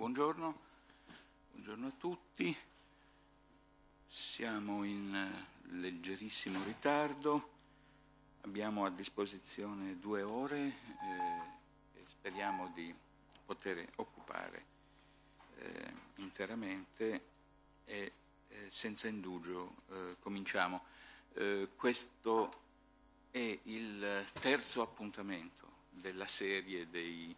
Buongiorno, buongiorno a tutti. Siamo in eh, leggerissimo ritardo, abbiamo a disposizione due ore eh, e speriamo di poter occupare eh, interamente e eh, senza indugio eh, cominciamo. Eh, questo è il terzo appuntamento della serie dei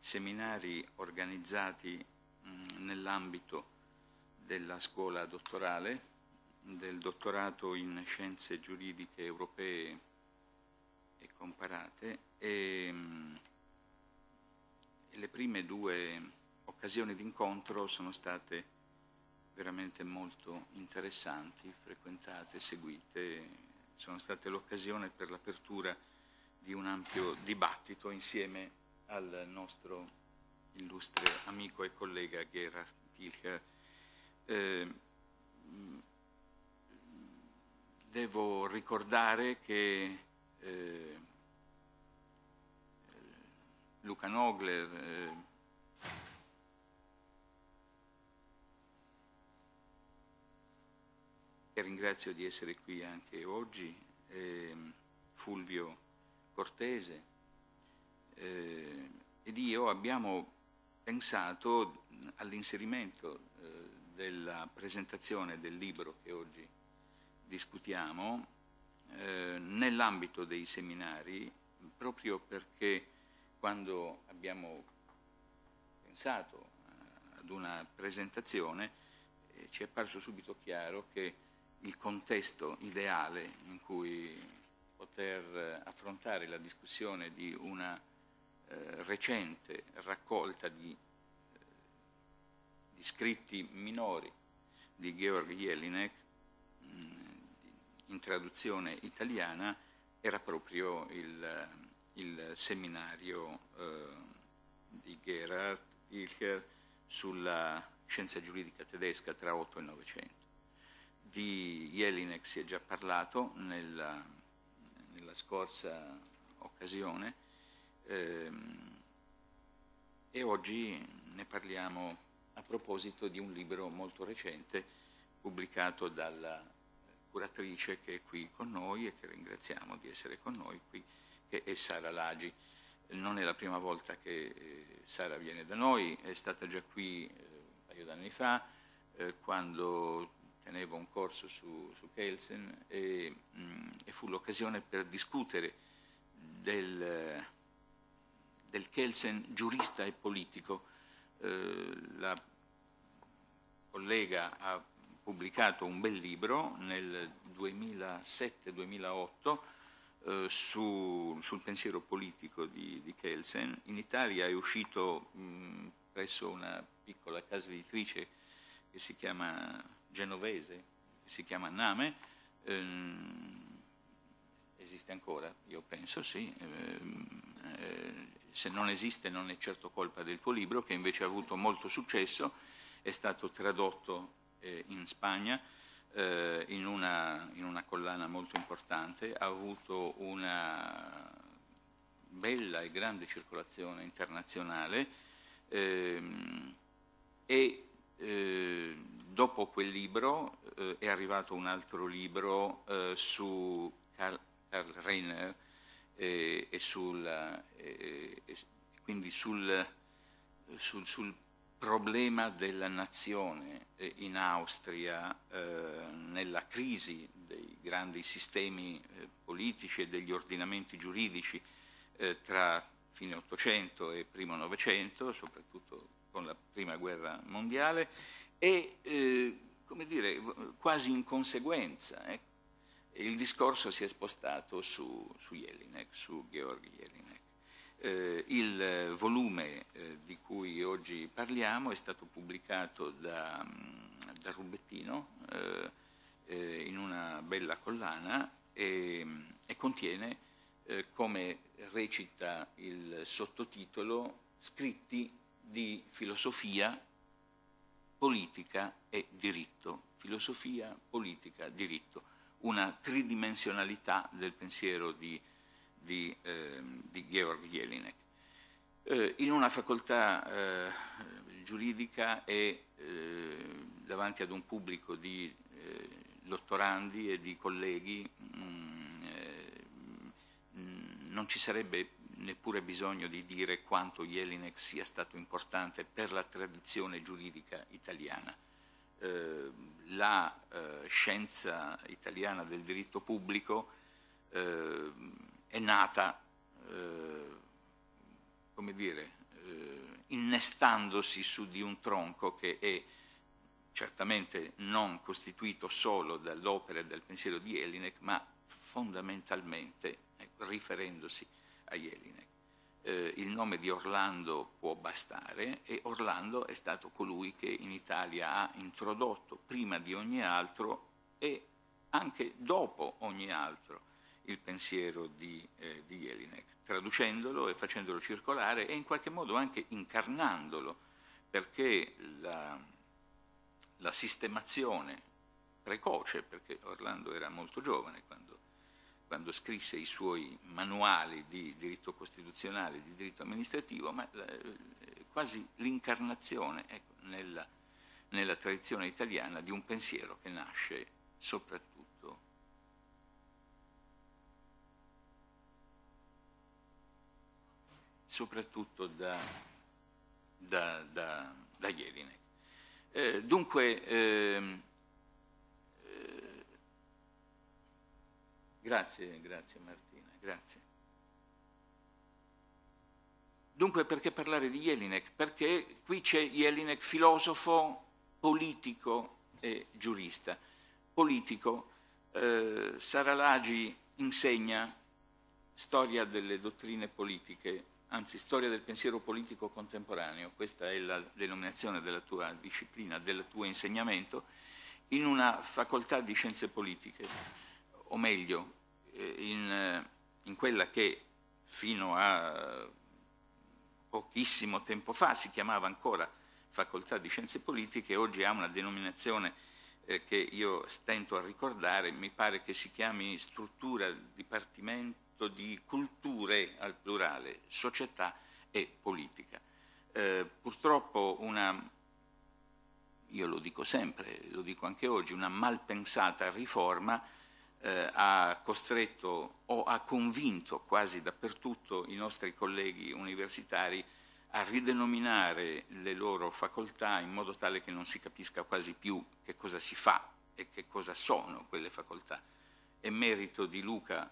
seminari organizzati mm, nell'ambito della scuola dottorale, del dottorato in scienze giuridiche europee e comparate mm, e le prime due occasioni d'incontro sono state veramente molto interessanti, frequentate, seguite, sono state l'occasione per l'apertura di un ampio dibattito insieme al nostro illustre amico e collega Gerhard Tilcher. Eh, devo ricordare che eh, Luca Nogler, eh, che ringrazio di essere qui anche oggi, eh, Fulvio Cortese, eh, ed io abbiamo pensato all'inserimento eh, della presentazione del libro che oggi discutiamo eh, nell'ambito dei seminari proprio perché quando abbiamo pensato eh, ad una presentazione eh, ci è apparso subito chiaro che il contesto ideale in cui poter eh, affrontare la discussione di una eh, recente raccolta di, eh, di, scritti minori di Georg Jelinek, mh, mm, in traduzione italiana, era proprio il, eh, il seminario eh, di Gerhard Ilcher sulla scienza giuridica tedesca tra 8 e 900. Di Jelinek si è già parlato nella, nella scorsa occasione, Ehm, e oggi ne parliamo a proposito di un libro molto recente pubblicato dalla curatrice che è qui con noi e che ringraziamo di essere con noi qui, che è Sara Lagi. Non è la prima volta che eh, Sara viene da noi, è stata già qui eh, un paio d'anni fa eh, quando tenevo un corso su, su Kelsen e, mh, mm, e fu l'occasione per discutere del, del Kelsen, giurista e politico. Eh, la collega ha pubblicato un bel libro nel 2007-2008 eh, su, sul pensiero politico di, di, Kelsen. In Italia è uscito mh, presso una piccola casa editrice che si chiama Genovese, che si chiama Name. Ehm, esiste ancora, io penso, sì. Ehm, eh, se non esiste non è certo colpa del tuo libro, che invece ha avuto molto successo, è stato tradotto eh, in Spagna eh, in, una, in, una, collana molto importante, ha avuto una bella e grande circolazione internazionale ehm, e eh, dopo quel libro eh, è arrivato un altro libro eh, su Karl, Karl Reiner, e, e, sul, e, e quindi sul, sul, sul, problema della nazione eh, in Austria, eh, nella crisi dei grandi sistemi eh, politici e degli ordinamenti giuridici eh, tra fine Ottocento e primo Novecento, soprattutto con la prima guerra mondiale, e eh, come dire, quasi in conseguenza, ecco, il discorso si è spostato su, su Jelinek, su Georg Jelinek. Eh, il eh, volume eh, di cui oggi parliamo è stato pubblicato da, mm, da Rubettino eh, eh, in una bella collana e, e contiene, eh, come recita il sottotitolo, scritti di filosofia, politica e diritto. Filosofia, politica, diritto una tridimensionalità del pensiero di, di, eh, di Georg Jelinek. Eh, in una facoltà eh, giuridica e eh, davanti ad un pubblico di eh, dottorandi e di colleghi mh, mm, eh, mm, non ci sarebbe neppure bisogno di dire quanto Jelinek sia stato importante per la tradizione giuridica italiana. Eh, la eh, scienza italiana del diritto pubblico eh, è nata, eh, come dire, eh, innestandosi su di un tronco che è certamente non costituito solo dall'opera e dal pensiero di Jelinek, ma fondamentalmente ecco, riferendosi a Jelinek eh, il nome di Orlando può bastare e Orlando è stato colui che in Italia ha introdotto prima di ogni altro e anche dopo ogni altro il pensiero di, eh, di Jelinek, traducendolo e facendolo circolare e in qualche modo anche incarnandolo, perché la, la sistemazione precoce, perché Orlando era molto giovane quando quando scrisse i suoi manuali di diritto costituzionale e di diritto amministrativo, ma eh, quasi l'incarnazione ecco, nella, nella tradizione italiana di un pensiero che nasce soprattutto soprattutto da, da, da, da Jelinek. Eh, dunque, eh, Grazie, grazie Martina, grazie. Dunque perché parlare di Jelinek? Perché qui c'è Jelinek filosofo, politico e giurista. Politico, eh, Lagi insegna storia delle dottrine politiche, anzi storia del pensiero politico contemporaneo, questa è la denominazione della tua disciplina, del tuo insegnamento, in una facoltà di scienze politiche, o meglio, eh, in, eh, in quella che fino a pochissimo tempo fa si chiamava ancora facoltà di scienze politiche, oggi ha una denominazione eh, che io stento a ricordare, mi pare che si chiami struttura, dipartimento di culture al plurale, società e politica. Eh, purtroppo una, io lo dico sempre, lo dico anche oggi, una malpensata riforma eh, ha costretto o ha convinto quasi dappertutto i nostri colleghi universitari a ridenominare le loro facoltà in modo tale che non si capisca quasi più che cosa si fa e che cosa sono quelle facoltà. È merito di Luca,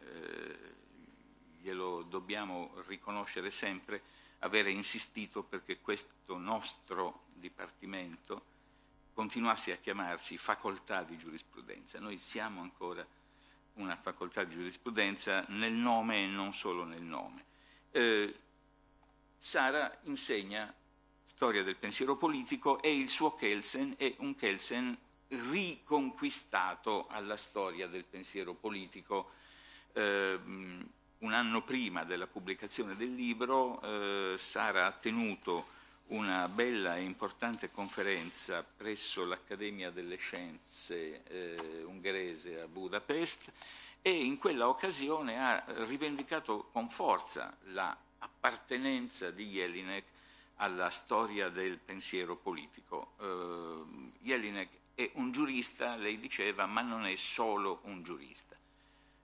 eh, glielo dobbiamo riconoscere sempre, avere insistito perché questo nostro Dipartimento continuasse a chiamarsi facoltà di giurisprudenza. Noi siamo ancora una facoltà di giurisprudenza nel nome e non solo nel nome. Eh, Sara insegna storia del pensiero politico e il suo Kelsen è un Kelsen riconquistato alla storia del pensiero politico. Eh, un anno prima della pubblicazione del libro eh, Sara ha tenuto una bella e importante conferenza presso l'Accademia delle Scienze eh, ungherese a Budapest e in quella occasione ha rivendicato con forza l'appartenenza la di Jelinek alla storia del pensiero politico. Eh, Jelinek è un giurista, lei diceva, ma non è solo un giurista.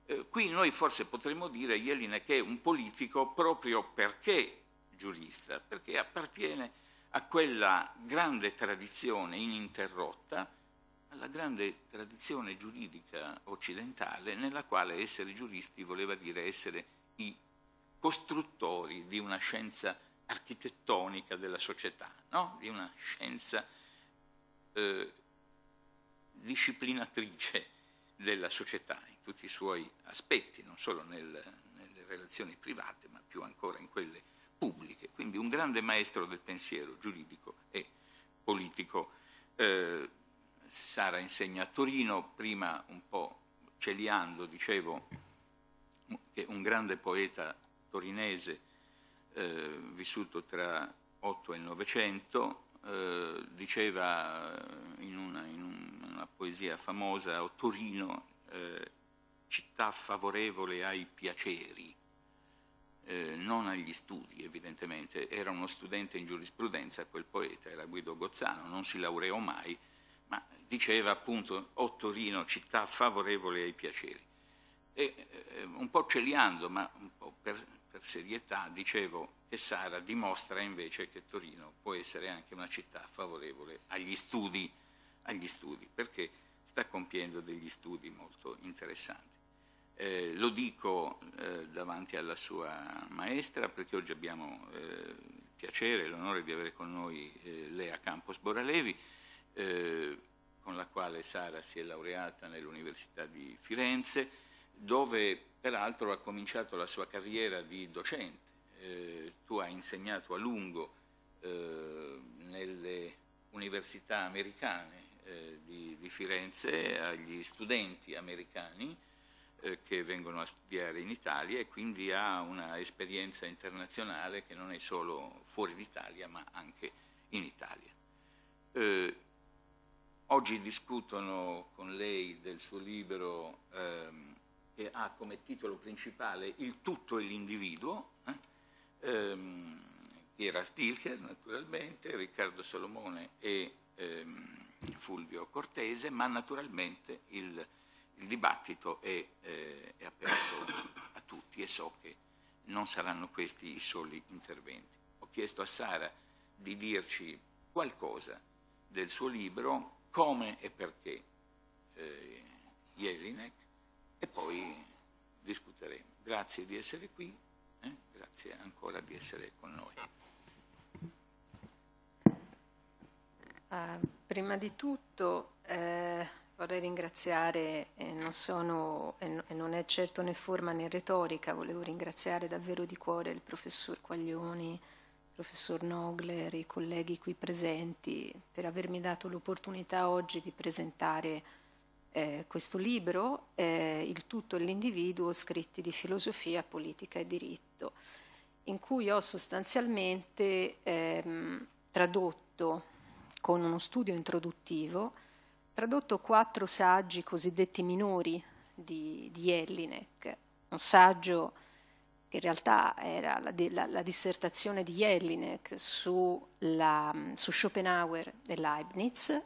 Eh, qui noi forse potremmo dire Jelinek è un politico proprio perché giurista, perché appartiene a quella grande tradizione ininterrotta, alla grande tradizione giuridica occidentale, nella quale essere giuristi voleva dire essere i costruttori di una scienza architettonica della società, no? di una scienza eh, disciplinatrice della società in tutti i suoi aspetti, non solo nel, nelle relazioni private, ma più ancora in quelle pubbliche, quindi un grande maestro del pensiero giuridico e politico. Eh, Sara insegna a Torino, prima un po' celiando, dicevo, che un grande poeta torinese eh, vissuto tra 8 e il 900 eh, diceva in una, in una, poesia famosa, Torino, eh, città favorevole ai piaceri, eh, non agli studi evidentemente, era uno studente in giurisprudenza, quel poeta era Guido Gozzano, non si laureò mai, ma diceva appunto o oh, Torino città favorevole ai piaceri. E, eh, un po' celiando, ma un po' per, per serietà, dicevo che Sara dimostra invece che Torino può essere anche una città favorevole agli studi, agli studi perché sta compiendo degli studi molto interessanti. Eh, lo dico eh, davanti alla sua maestra perché oggi abbiamo eh, il piacere e l'onore di avere con noi eh, Lea Campos Boralevi, eh, con la quale Sara si è laureata nell'Università di Firenze, dove peraltro ha cominciato la sua carriera di docente. Eh, tu hai insegnato a lungo nelle università americane di, di Firenze agli studenti americani eh, che vengono a studiare in Italia e quindi ha una esperienza internazionale che non è solo fuori d'Italia ma anche in Italia. Eh, oggi discutono con lei del suo libro ehm, che ha come titolo principale Il tutto e l'individuo, eh? ehm, era Stilker naturalmente, Riccardo Salomone e ehm, Fulvio Cortese, ma naturalmente il il dibattito è, eh, è aperto a tutti e so che non saranno questi i soli interventi. Ho chiesto a Sara di dirci qualcosa del suo libro, come e perché eh, Jelinek, e poi discuteremo. Grazie di essere qui, eh? grazie ancora di essere con noi. Uh, prima di tutto eh, Vorrei ringraziare, e non, sono, e non, è certo né forma né retorica, volevo ringraziare davvero di cuore il professor Quaglioni, il professor Nogler, i colleghi qui presenti per avermi dato l'opportunità oggi di presentare eh, questo libro, eh, Il tutto e l'individuo, scritti di filosofia, politica e diritto, in cui ho sostanzialmente ehm, tradotto con uno studio introduttivo tradotto quattro saggi cosiddetti minori di, di Jelinek, un saggio che in realtà era la, la, la dissertazione di Jelinek su, la, su, Schopenhauer e Leibniz,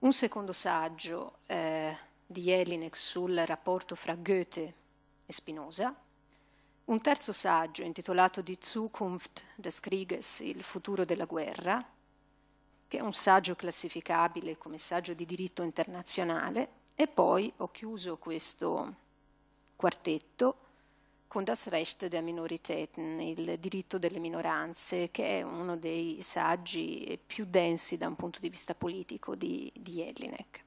un secondo saggio eh, di Jelinek sul rapporto fra Goethe e Spinoza, un terzo saggio intitolato Die Zukunft des Krieges, il futuro della guerra, che è un saggio classificabile come saggio di diritto internazionale, e poi ho chiuso questo quartetto con Das Recht der Minoritäten, il diritto delle minoranze, che è uno dei saggi più densi da un punto di vista politico di, di Jelinek.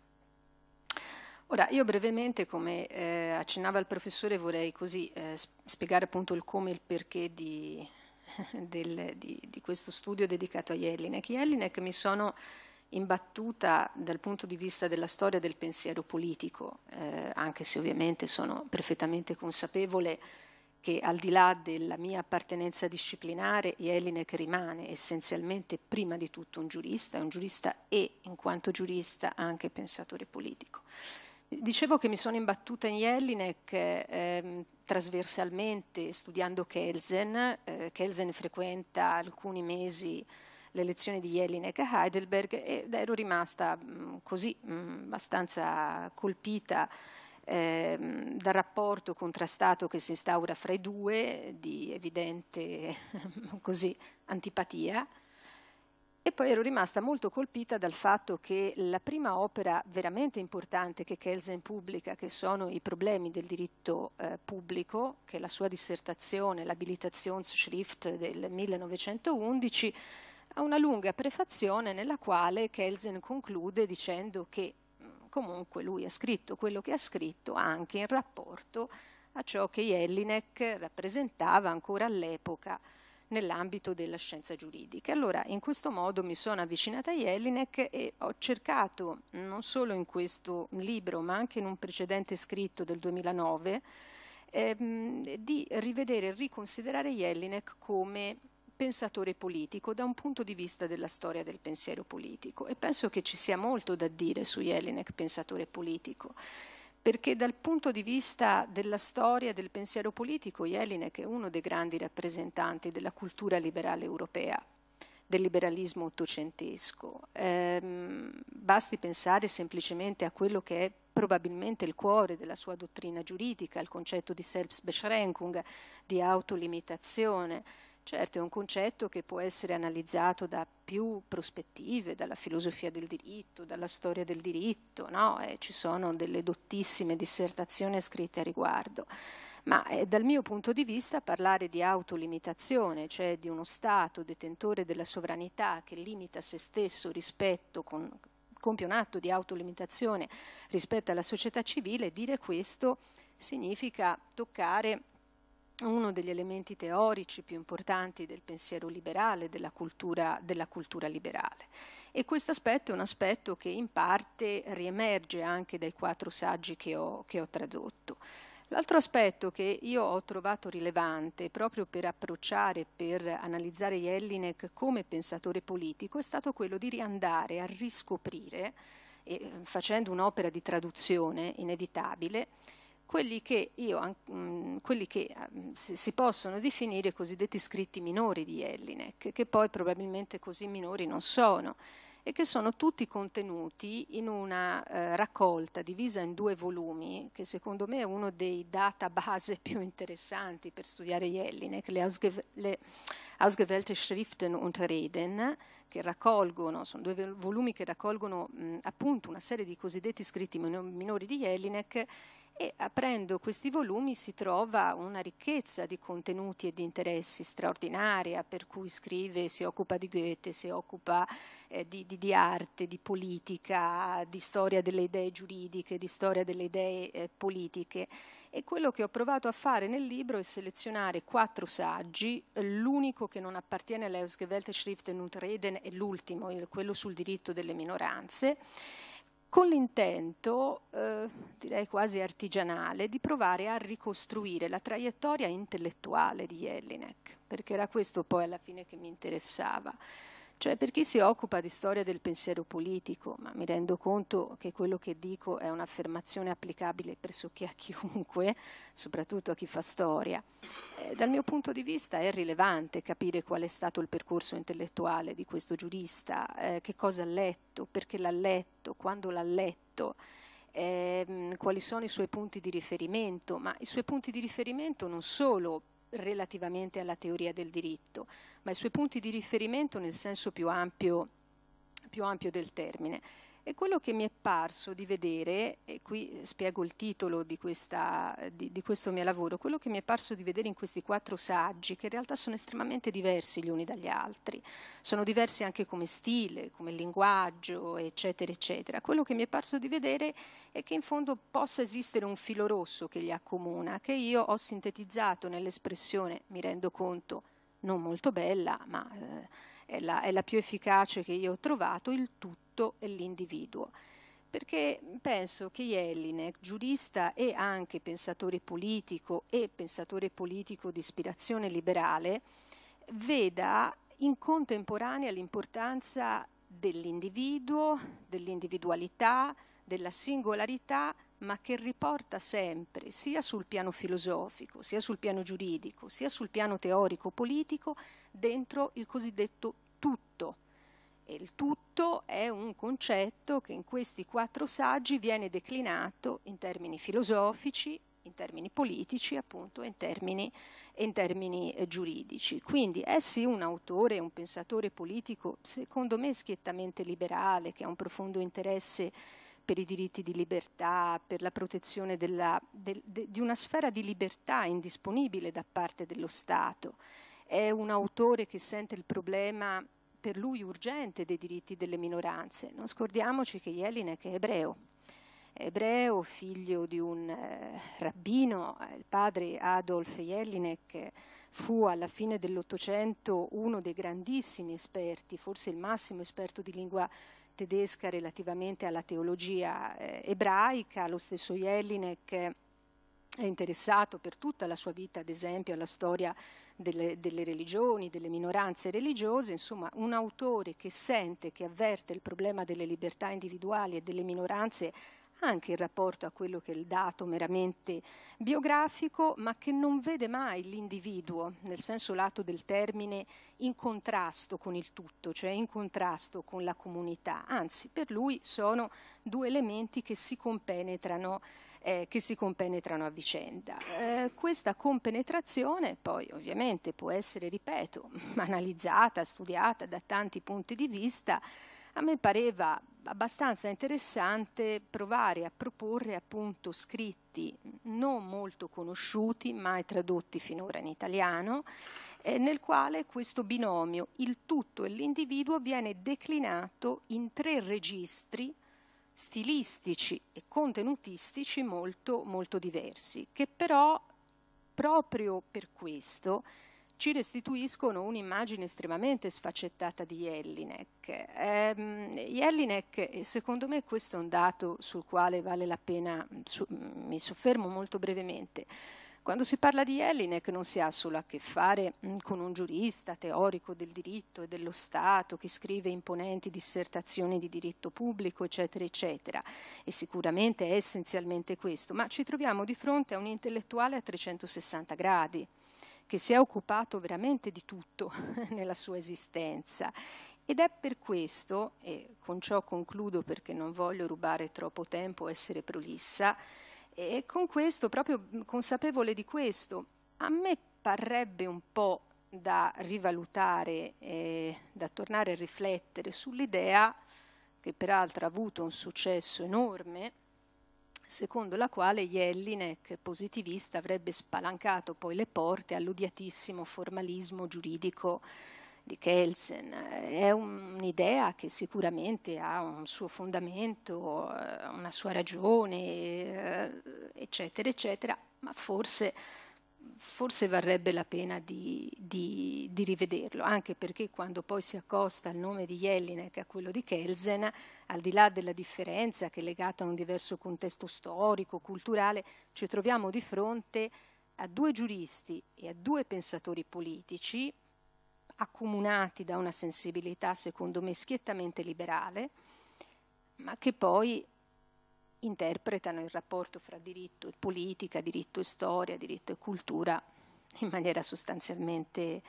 Ora, io brevemente, come eh, accennava il professore, vorrei così eh, spiegare appunto il come e il perché di, del, di, di, questo studio dedicato a Jelinek. Jelinek mi sono imbattuta dal punto di vista della storia del pensiero politico, eh, anche se ovviamente sono perfettamente consapevole che al di là della mia appartenenza disciplinare, Jelinek rimane essenzialmente prima di tutto un giurista, un giurista e in quanto giurista anche pensatore politico. Dicevo che mi sono imbattuta in Jelinek eh, trasversalmente studiando Kelsen. Eh, Kelsen frequenta alcuni mesi le lezioni di Jelinek a Heidelberg ed ero rimasta mh, mm, così mh, mm, abbastanza colpita eh, dal rapporto contrastato che si instaura fra i due di evidente così, antipatia e poi ero rimasta molto colpita dal fatto che la prima opera veramente importante che Kelsen pubblica, che sono i problemi del diritto eh, pubblico, che è la sua dissertazione, l'abilitationsschrift del 1911, ha una lunga prefazione nella quale Kelsen conclude dicendo che mm, comunque lui ha scritto quello che ha scritto anche in rapporto a ciò che Jelinek rappresentava ancora all'epoca nell'ambito della scienza giuridica. Allora, in questo modo mi sono avvicinata a Jelinek e ho cercato, non solo in questo libro, ma anche in un precedente scritto del 2009, ehm, di rivedere e riconsiderare Jelinek come pensatore politico da un punto di vista della storia del pensiero politico e penso che ci sia molto da dire su Jelinek pensatore politico perché dal punto di vista della storia del pensiero politico Jelinek è uno dei grandi rappresentanti della cultura liberale europea, del liberalismo ottocentesco. Ehm, basti pensare semplicemente a quello che è probabilmente il cuore della sua dottrina giuridica, il concetto di Selbstbeschränkung, di autolimitazione, Certo, è un concetto che può essere analizzato da più prospettive, dalla filosofia del diritto, dalla storia del diritto, no? eh, ci sono delle dottissime dissertazioni scritte a riguardo. Ma eh, dal mio punto di vista parlare di autolimitazione, cioè di uno Stato detentore della sovranità che limita se stesso rispetto con, compie un atto di autolimitazione rispetto alla società civile, dire questo significa toccare uno degli elementi teorici più importanti del pensiero liberale, della cultura, della cultura liberale. E questo aspetto è un aspetto che in parte riemerge anche dai quattro saggi che ho, che ho tradotto. L'altro aspetto che io ho trovato rilevante proprio per approcciare, per analizzare Jellinek come pensatore politico, è stato quello di riandare a riscoprire, eh, facendo un'opera di traduzione inevitabile, quelli che, io, mm, quelli che mm, si possono definire i cosiddetti scritti minori di Ellinec, che poi probabilmente così minori non sono e che sono tutti contenuti in una eh, raccolta divisa in due volumi, che secondo me è uno dei database più interessanti per studiare Jellinek, le, Ausge le Ausgewählte Schriften unter Reden, che raccolgono, sono due volumi che raccolgono mh, mm, appunto una serie di cosiddetti scritti minori di Jellinek e aprendo questi volumi si trova una ricchezza di contenuti e di interessi straordinaria, eh, per cui scrive, si occupa di Goethe, si occupa eh, di, di, di, arte, di politica, di storia delle idee giuridiche, di storia delle idee eh, politiche. E quello che ho provato a fare nel libro è selezionare quattro saggi, l'unico che non appartiene all'Ausgewählte und Reden è l'ultimo, quello sul diritto delle minoranze, con l'intento, eh, direi quasi artigianale, di provare a ricostruire la traiettoria intellettuale di Jelinek, perché era questo poi alla fine che mi interessava. Cioè per chi si occupa di storia del pensiero politico, ma mi rendo conto che quello che dico è un'affermazione applicabile pressoché a chiunque, soprattutto a chi fa storia, eh, dal mio punto di vista è rilevante capire qual è stato il percorso intellettuale di questo giurista, eh, che cosa ha letto, perché l'ha letto, quando l'ha letto. Eh, quali sono i suoi punti di riferimento, ma i suoi punti di riferimento non solo relativamente alla teoria del diritto, ma i suoi punti di riferimento nel senso più ampio, più ampio del termine. E quello che mi è parso di vedere, e qui spiego il titolo di, questa, di, di, questo mio lavoro, quello che mi è parso di vedere in questi quattro saggi, che in realtà sono estremamente diversi gli uni dagli altri, sono diversi anche come stile, come linguaggio, eccetera, eccetera. Quello che mi è parso di vedere è che in fondo possa esistere un filo rosso che li accomuna, che io ho sintetizzato nell'espressione, mi rendo conto, non molto bella, ma eh, è, la, è la più efficace che io ho trovato, il tutto l'Istituto e l'individuo. Perché penso che Jelinek, giurista e anche pensatore politico e pensatore politico di ispirazione liberale, veda in contemporanea l'importanza dell'individuo, dell'individualità, della singolarità, ma che riporta sempre, sia sul piano filosofico, sia sul piano giuridico, sia sul piano teorico-politico, dentro il cosiddetto il tutto è un concetto che in questi quattro saggi viene declinato in termini filosofici, in termini politici appunto e in termini, in termini eh, giuridici. Quindi è sì un autore, un pensatore politico, secondo me schiettamente liberale, che ha un profondo interesse per i diritti di libertà, per la protezione della, de, de, di una sfera di libertà indisponibile da parte dello Stato. È un autore che sente il problema per lui urgente dei diritti delle minoranze. Non scordiamoci che Jelinek è ebreo, è ebreo, figlio di un eh, rabbino, eh, il padre Adolf Jelinek fu alla fine dell'Ottocento uno dei grandissimi esperti, forse il massimo esperto di lingua tedesca relativamente alla teologia eh, ebraica, lo stesso Jelinek è interessato per tutta la sua vita, ad esempio, alla storia delle, delle, religioni, delle minoranze religiose, insomma un autore che sente, che avverte il problema delle libertà individuali e delle minoranze anche in rapporto a quello che è il dato meramente biografico, ma che non vede mai l'individuo, nel senso lato del termine, in contrasto con il tutto, cioè in contrasto con la comunità. Anzi, per lui sono due elementi che si compenetrano eh, che si compenetrano a vicenda. Eh, questa compenetrazione poi ovviamente può essere, ripeto, analizzata, studiata da tanti punti di vista. A me pareva abbastanza interessante provare a proporre appunto scritti non molto conosciuti, mai tradotti finora in italiano, eh, nel quale questo binomio, il tutto e l'individuo, viene declinato in tre registri stilistici e contenutistici molto, molto diversi, che però proprio per questo ci restituiscono un'immagine estremamente sfaccettata di Jelinek. Ehm, Jellinek, secondo me questo è un dato sul quale vale la pena, su, mi soffermo molto brevemente, quando si parla di Jelinek non si ha solo a che fare mm, con un giurista teorico del diritto e dello Stato che scrive imponenti dissertazioni di diritto pubblico, eccetera, eccetera, e sicuramente è essenzialmente questo, ma ci troviamo di fronte a un intellettuale a 360 gradi che si è occupato veramente di tutto nella sua esistenza ed è per questo, e con ciò concludo perché non voglio rubare troppo tempo, essere prolissa, e con questo, proprio consapevole di questo, a me parrebbe un po' da rivalutare, eh, da tornare a riflettere sull'idea che peraltro ha avuto un successo enorme, secondo la quale Jelinek, positivista, avrebbe spalancato poi le porte all'odiatissimo formalismo giuridico di Kelsen. È un'idea che sicuramente ha un suo fondamento, eh, una sua ragione, eh, eccetera, eccetera, ma forse, forse varrebbe la pena di, di, di, rivederlo, anche perché quando poi si accosta al nome di Jelinek a quello di Kelsen, al di là della differenza che è legata a un diverso contesto storico, culturale, ci troviamo di fronte a due giuristi e a due pensatori politici, accomunati da una sensibilità, secondo me, schiettamente liberale, ma che poi interpretano il rapporto fra diritto e politica, diritto e storia, diritto e cultura in maniera sostanzialmente,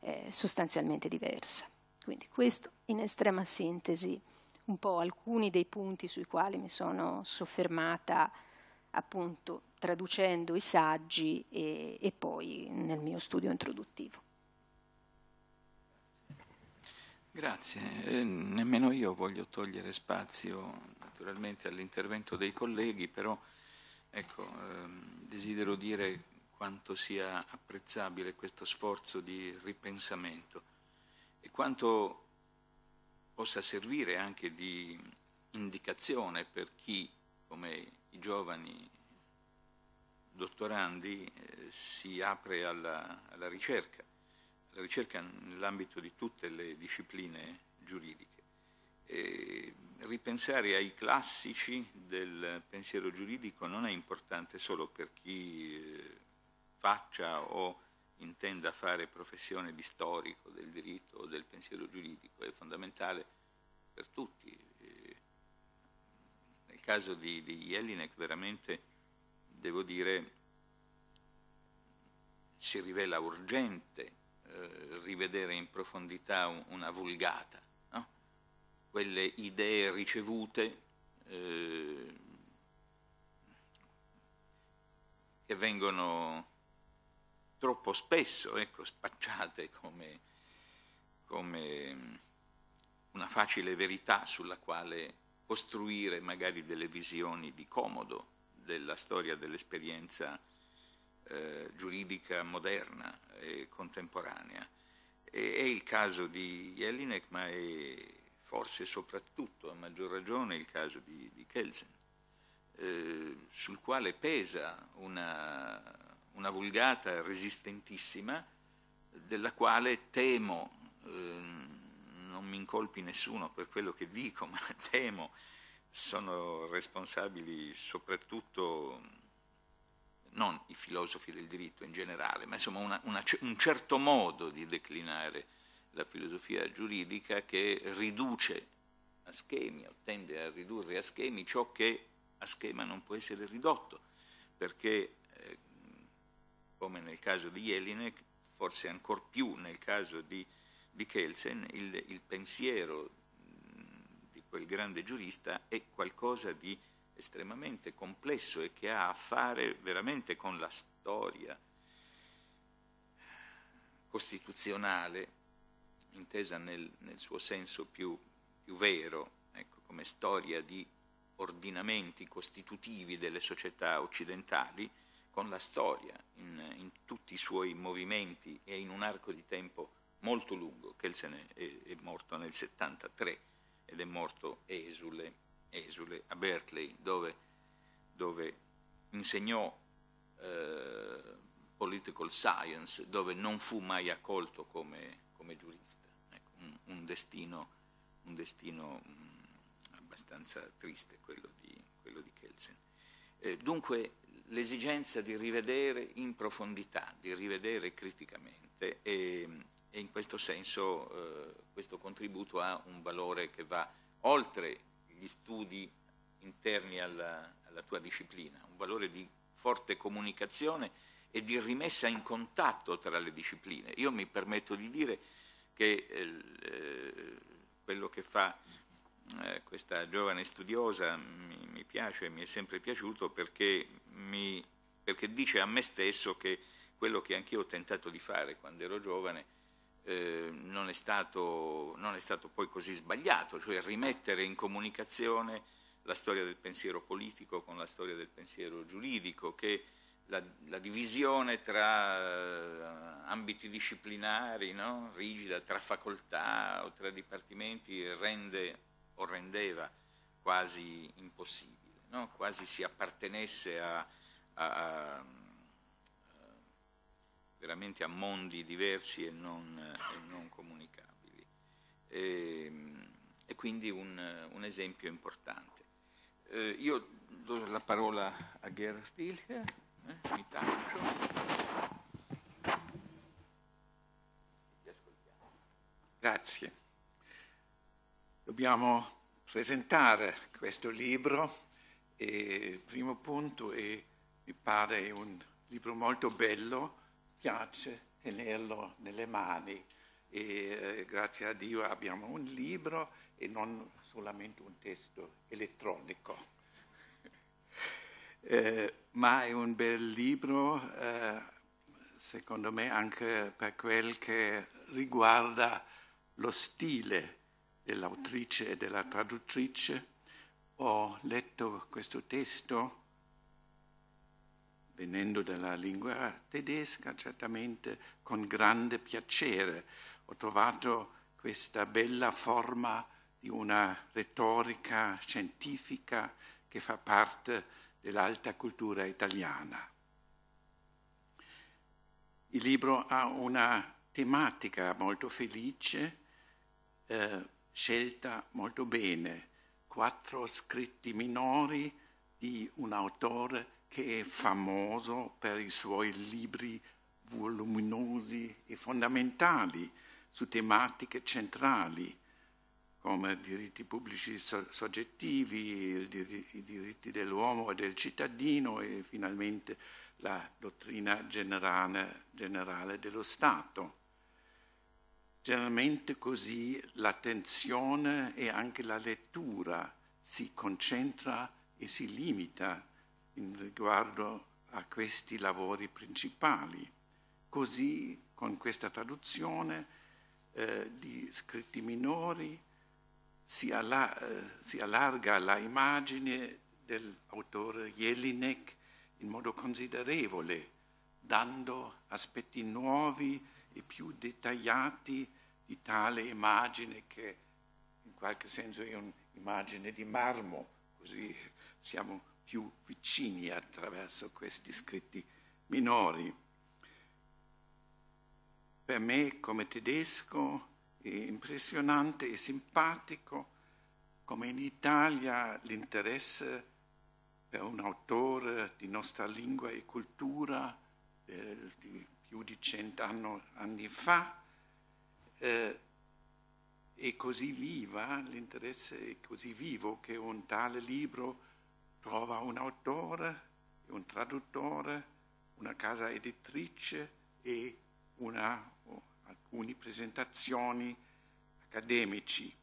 eh, sostanzialmente diversa. Quindi questo in estrema sintesi un po' alcuni dei punti sui quali mi sono soffermata appunto traducendo i saggi e, e poi nel mio studio introduttivo. Grazie, eh, nemmeno io voglio togliere spazio naturalmente all'intervento dei colleghi, però ecco, ehm, desidero dire quanto sia apprezzabile questo sforzo di ripensamento e quanto possa servire anche di indicazione per chi, come i giovani dottorandi, eh, si apre alla, alla ricerca la ricerca nell'ambito di tutte le discipline giuridiche. E ripensare ai classici del pensiero giuridico non è importante solo per chi eh, faccia o intenda fare professione di storico del diritto o del pensiero giuridico, è fondamentale per tutti. Nel caso di, di Jelinek veramente, devo dire, si rivela urgente eh, rivedere in profondità una vulgata, no? quelle idee ricevute eh, che vengono troppo spesso ecco, spacciate come, come una facile verità sulla quale costruire magari delle visioni di comodo della storia dell'esperienza eh, giuridica moderna e contemporanea. E, è il caso di Jelinek, ma è forse soprattutto, a maggior ragione, il caso di, di Kelsen, eh, sul quale pesa una, una vulgata resistentissima della quale temo, eh, non mi incolpi nessuno per quello che dico, ma temo, sono responsabili soprattutto non i filosofi del diritto in generale, ma insomma una, una, un certo modo di declinare la filosofia giuridica che riduce a schemi, o tende a ridurre a schemi ciò che a schema non può essere ridotto, perché eh, come nel caso di Jelinek, forse ancor più nel caso di, di Kelsen, il, il pensiero mm, di quel grande giurista è qualcosa di estremamente complesso e che ha a fare veramente con la storia costituzionale, intesa nel, nel suo senso più, più vero, ecco, come storia di ordinamenti costitutivi delle società occidentali, con la storia in, in, tutti i suoi movimenti e in un arco di tempo molto lungo. Kelsen è, è morto nel 73 ed è morto esule esule a Berkeley, dove, dove insegnò eh, political science, dove non fu mai accolto come, come giurista. Ecco, un, un, destino, un destino mh, mm, abbastanza triste quello di, quello di Kelsen. Eh, dunque l'esigenza di rivedere in profondità, di rivedere criticamente e, e in questo senso eh, questo contributo ha un valore che va oltre degli studi interni alla, alla tua disciplina, un valore di forte comunicazione e di rimessa in contatto tra le discipline. Io mi permetto di dire che eh, eh, quello che fa eh, questa giovane studiosa mi, mi piace, mi è sempre piaciuto perché, mi, perché, dice a me stesso che quello che anch'io ho tentato di fare quando ero giovane eh, non, è stato, non, è stato, poi così sbagliato, cioè rimettere in comunicazione la storia del pensiero politico con la storia del pensiero giuridico, che la, la divisione tra eh, ambiti disciplinari, no? rigida, tra facoltà o tra dipartimenti rende o rendeva quasi impossibile, no? quasi si appartenesse a, a veramente a mondi diversi e non, e non comunicabili. E, ehm, e quindi un, un, esempio importante. Eh, io do la parola a Gerhard Stilke, eh, mi taccio. Grazie. Dobbiamo presentare questo libro. E il primo punto è, mi pare, un libro molto bello piace tenerlo nelle mani e eh, grazie a Dio abbiamo un libro e non solamente un testo elettronico. eh, ma è un bel libro, eh, secondo me, anche per quel che riguarda lo stile dell'autrice e della traduttrice. Ho letto questo testo venendo dalla lingua tedesca, certamente con grande piacere ho trovato questa bella forma di una retorica scientifica che fa parte dell'alta cultura italiana. Il libro ha una tematica molto felice, eh, scelta molto bene, quattro scritti minori di un autore che è famoso per i suoi libri voluminosi e fondamentali su tematiche centrali come diritti pubblici so soggettivi, dir i diritti dell'uomo e del cittadino e finalmente la dottrina generale, generale dello Stato. Generalmente così l'attenzione e anche la lettura si concentra e si limita in riguardo a questi lavori principali. Così, con questa traduzione eh, di scritti minori, si, alla, eh, si allarga la immagine dell'autore Jelinek in modo considerevole, dando aspetti nuovi e più dettagliati di tale immagine che in qualche senso è un'immagine di marmo, così siamo più vicini attraverso questi scritti minori. Per me come tedesco è impressionante e simpatico come in Italia l'interesse per un autore di nostra lingua e cultura eh, di più di cento anni fa eh, è così viva, l'interesse è così vivo che un tale libro trova un autore, un traduttore, una casa editrice e una, alcune presentazioni accademici.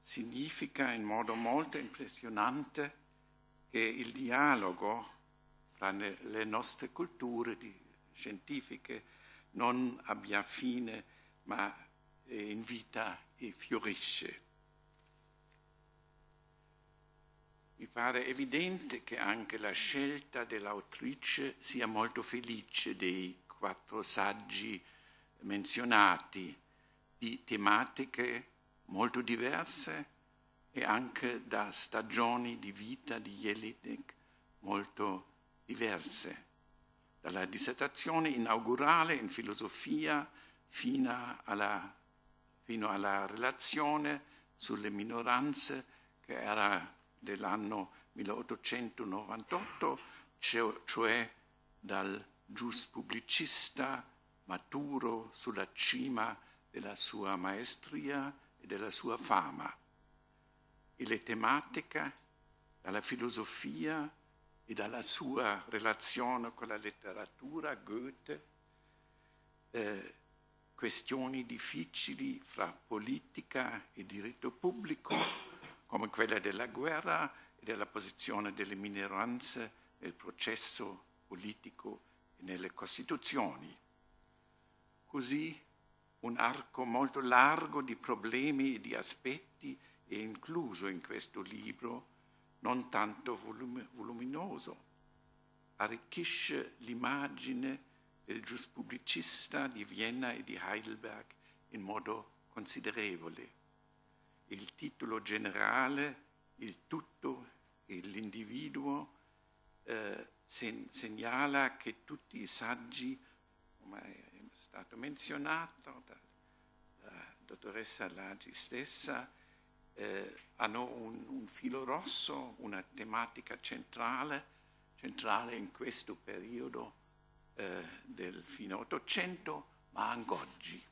Significa in modo molto impressionante che il dialogo fra le nostre culture scientifiche non abbia fine ma eh, invita e fiorisce. Mi pare evidente che anche la scelta dell'autrice sia molto felice dei quattro saggi menzionati, di tematiche molto diverse e anche da stagioni di vita di Jelinek molto diverse, dalla dissertazione inaugurale in filosofia fino alla, fino alla relazione sulle minoranze che era dell'anno 1898, cioè, cioè dal giuspubblicista maturo sulla cima della sua maestria e della sua fama. E le tematiche dalla filosofia e dalla sua relazione con la letteratura, Goethe, eh, questioni difficili fra politica e diritto pubblico, come quella della guerra e della posizione delle minoranze nel processo politico e nelle Costituzioni. Così un arco molto largo di problemi e di aspetti è incluso in questo libro, non tanto volum voluminoso. Arricchisce l'immagine del giuspubblicista di Vienna e di Heidelberg in modo considerevole il titolo generale, il tutto e l'individuo, eh, segnala che tutti i saggi, come è stato menzionato dalla dottoressa Lagi stessa, eh, hanno un, un, filo rosso, una tematica centrale, centrale in questo periodo eh, del fine Ottocento, ma anche oggi.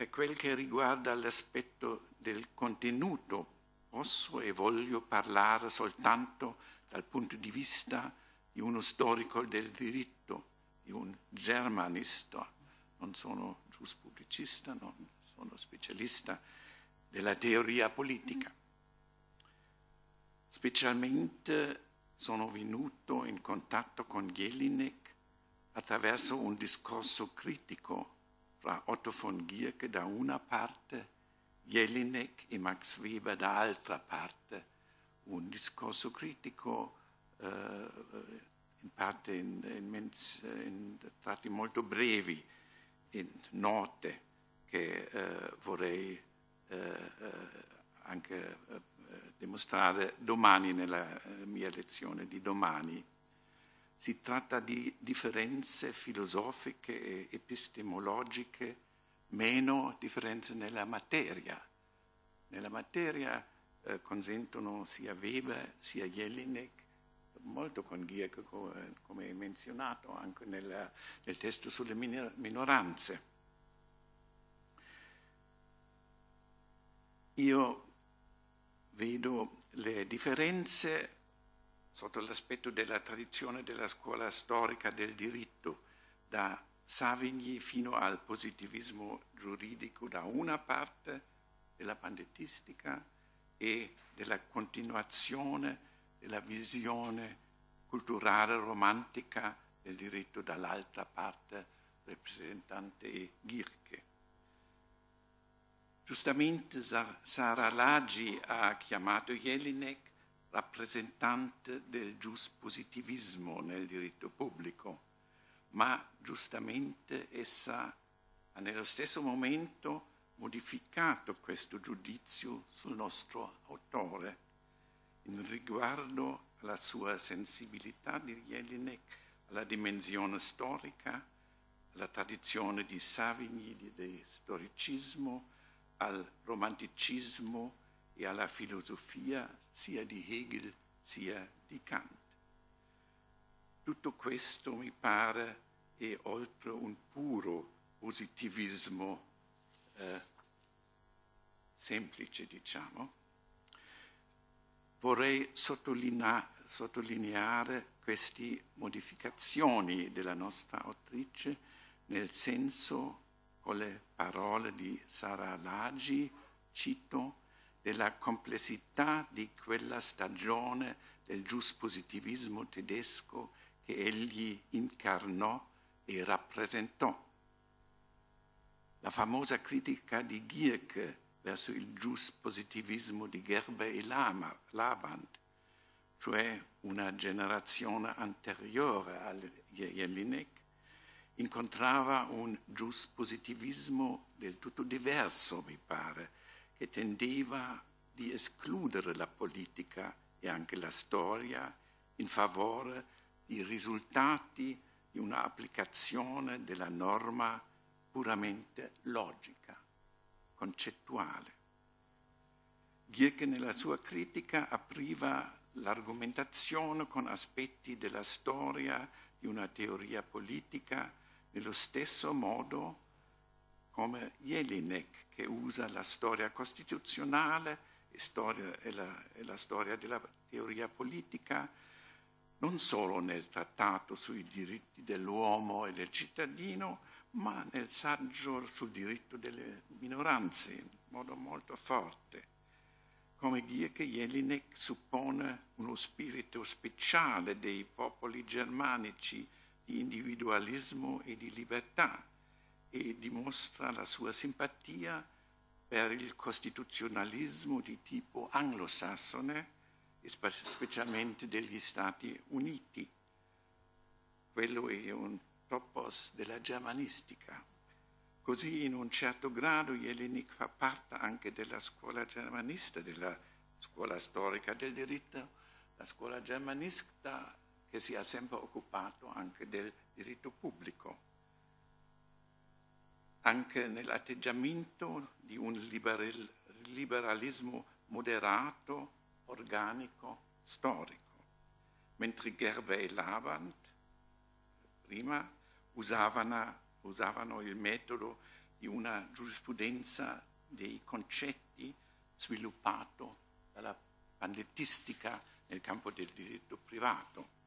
Per quel che riguarda l'aspetto del contenuto, posso e voglio parlare soltanto dal punto di vista di uno storico del diritto, di un germanista. Non sono giuspubblicista, non sono specialista della teoria politica. Specialmente sono venuto in contatto con Jelinek attraverso un discorso critico fra Otto von Gierke da una parte, Jelinek e Max Weber dall'altra parte, un discorso critico eh, eh in parte in, in, eh, in, tratti molto brevi, in note che eh, vorrei eh, eh anche dimostrare domani nella mia lezione di domani. Si tratta di differenze filosofiche e epistemologiche, meno differenze nella materia. Nella materia eh, consentono sia Weber sia Jelinek molto con Gierke, come menzionato anche nel, nel testo sulle minoranze. Io vedo le differenze sotto l'aspetto della tradizione della scuola storica del diritto, da Savigny fino al positivismo giuridico da una parte, della pandettistica e della continuazione della visione culturale romantica del diritto dall'altra parte rappresentante Ghirche. Giustamente Sara Lagi ha chiamato Jelinek rappresentante del giuspositivismo nel diritto pubblico, ma giustamente essa ha nello stesso momento modificato questo giudizio sul nostro autore in riguardo alla sua sensibilità di Jelinek, alla dimensione storica, alla tradizione di Savigny, di, di storicismo, al romanticismo e alla filosofia sia di Hegel sia di Kant. Tutto questo mi pare è oltre un puro positivismo eh, semplice, diciamo. Vorrei sottolineare queste modificazioni della nostra autrice nel senso, con le parole di Sara Lagi, cito, della complessità di quella stagione del giuspositivismo tedesco che egli incarnò e rappresentò. La famosa critica di Gierke verso il giuspositivismo di Gerber e Laband, cioè una generazione anteriore a Jelinek, incontrava un giuspositivismo del tutto diverso, mi pare, che tendeva di escludere la politica e anche la storia in favore di risultati di un'applicazione della norma puramente logica, concettuale. Gierke nella sua critica apriva l'argomentazione con aspetti della storia di una teoria politica nello stesso modo come Jelinek che usa la storia costituzionale e, storia, e, la, e la storia della teoria politica non solo nel trattato sui diritti dell'uomo e del cittadino, ma nel saggio sul diritto delle minoranze, in modo molto forte. Come Gierke Jelinek suppone uno spirito speciale dei popoli germanici di individualismo e di libertà, e dimostra la sua simpatia per il costituzionalismo di tipo anglosassone, specialmente degli Stati Uniti. Quello è un propos della germanistica. Così in un certo grado Jelinek fa parte anche della scuola germanista, della scuola storica del diritto, la scuola germanista che si è sempre occupato anche del diritto pubblico anche nell'atteggiamento di un liberalismo moderato, organico, storico. Mentre Gerber e Lavant prima usavano, usavano il metodo di una giurisprudenza dei concetti sviluppato dalla pandettistica nel campo del diritto privato.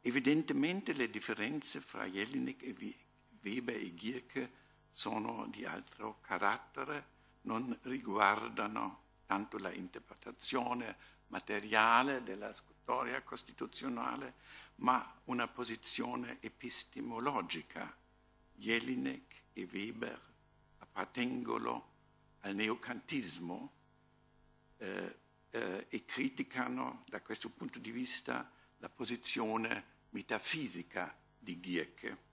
Evidentemente le differenze fra Jelinek e Weber e Gierke sono di altro carattere, non riguardano tanto la interpretazione materiale della storia costituzionale, ma una posizione epistemologica. Jelinek e Weber appartengono al neocantismo eh, eh, e criticano da questo punto di vista la posizione metafisica di Gierke.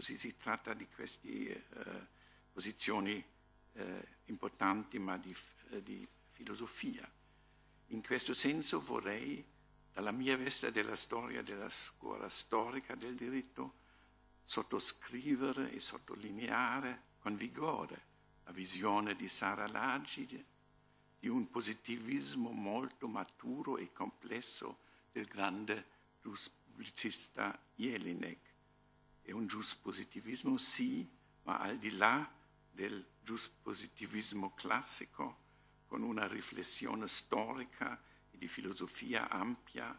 Così si tratta di queste eh, posizioni eh, importanti ma di, eh, di filosofia. In questo senso vorrei, dalla mia veste della storia della scuola storica del diritto, sottoscrivere e sottolineare con vigore la visione di Sara Lagide di un positivismo molto maturo e complesso del grande gius pubblicista Jelinek è un giuspositivismo sì, ma al di là del giuspositivismo classico, con una riflessione storica e di filosofia ampia,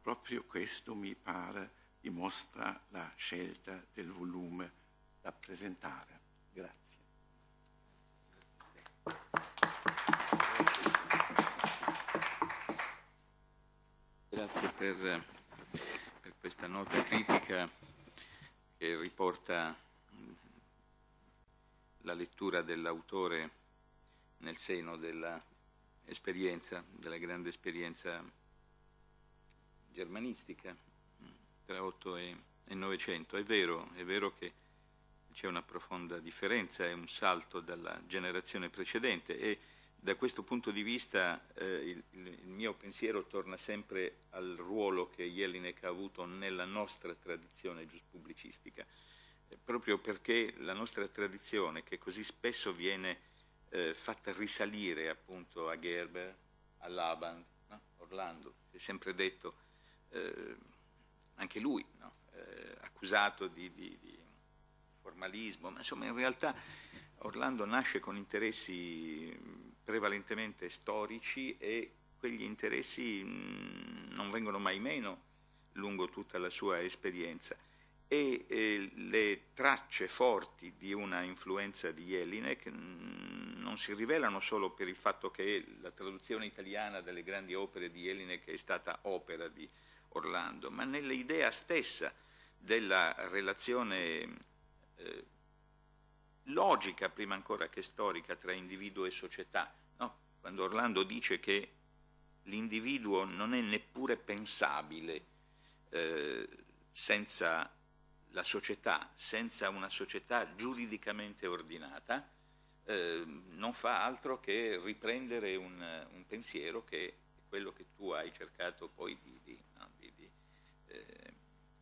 proprio questo mi pare dimostra la scelta del volume da presentare. Grazie. Grazie per, per questa nota critica e riporta mm, la lettura dell'autore nel seno dell'esperienza, della grande esperienza germanistica mm, tra 8 e, e 900. È vero, è vero che c'è una profonda differenza, è un salto dalla generazione precedente e da questo punto di vista eh, il, il, mio pensiero torna sempre al ruolo che Jelinek ha avuto nella nostra tradizione giuspubblicistica, eh, proprio perché la nostra tradizione, che così spesso viene eh, fatta risalire appunto a Gerber, a Laband, no? Orlando, è sempre detto, eh, anche lui no? Eh, accusato di, di, di formalismo, ma insomma in realtà Orlando nasce con interessi prevalentemente storici e quegli interessi mm, non vengono mai meno lungo tutta la sua esperienza e eh, le tracce forti di una influenza di Jelinek mh, mm, non si rivelano solo per il fatto che la traduzione italiana delle grandi opere di Jelinek è stata opera di Orlando, ma nell'idea stessa della relazione eh, logica, prima ancora che storica, tra individuo e società. No? Quando Orlando dice che l'individuo non è neppure pensabile eh, senza la società, senza una società giuridicamente ordinata, eh, non fa altro che riprendere un, un, pensiero che è quello che tu hai cercato poi di, di, no, di, di eh,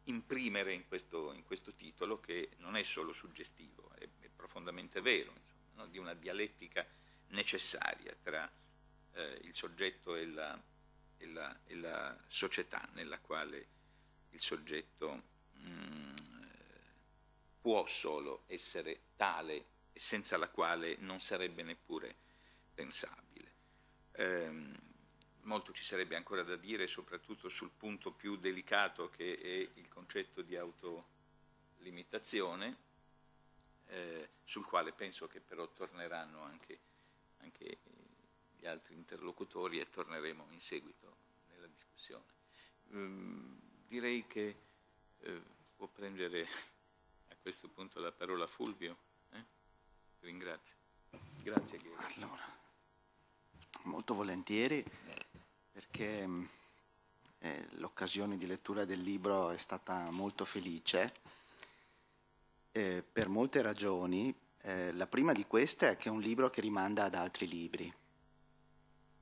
imprimere in questo, in questo, titolo, che non è solo suggestivo, è profondamente vero, insomma, no? di una dialettica necessaria tra eh, il soggetto e la, e, la, e la, società nella quale il soggetto mh, mm, può solo essere tale e senza la quale non sarebbe neppure pensabile. Ehm, molto ci sarebbe ancora da dire, soprattutto sul punto più delicato che è il concetto di autolimitazione, eh, sul quale penso che però torneranno anche, anche gli altri interlocutori e torneremo in seguito nella discussione. Mm, direi che eh, può prendere a questo punto la parola Fulvio. Eh? Ringrazio. Grazie. Allora, molto volentieri perché mm, eh, l'occasione di lettura del libro è stata molto felice eh, per molte ragioni. Eh, la prima di queste è che è un libro che rimanda ad altri libri.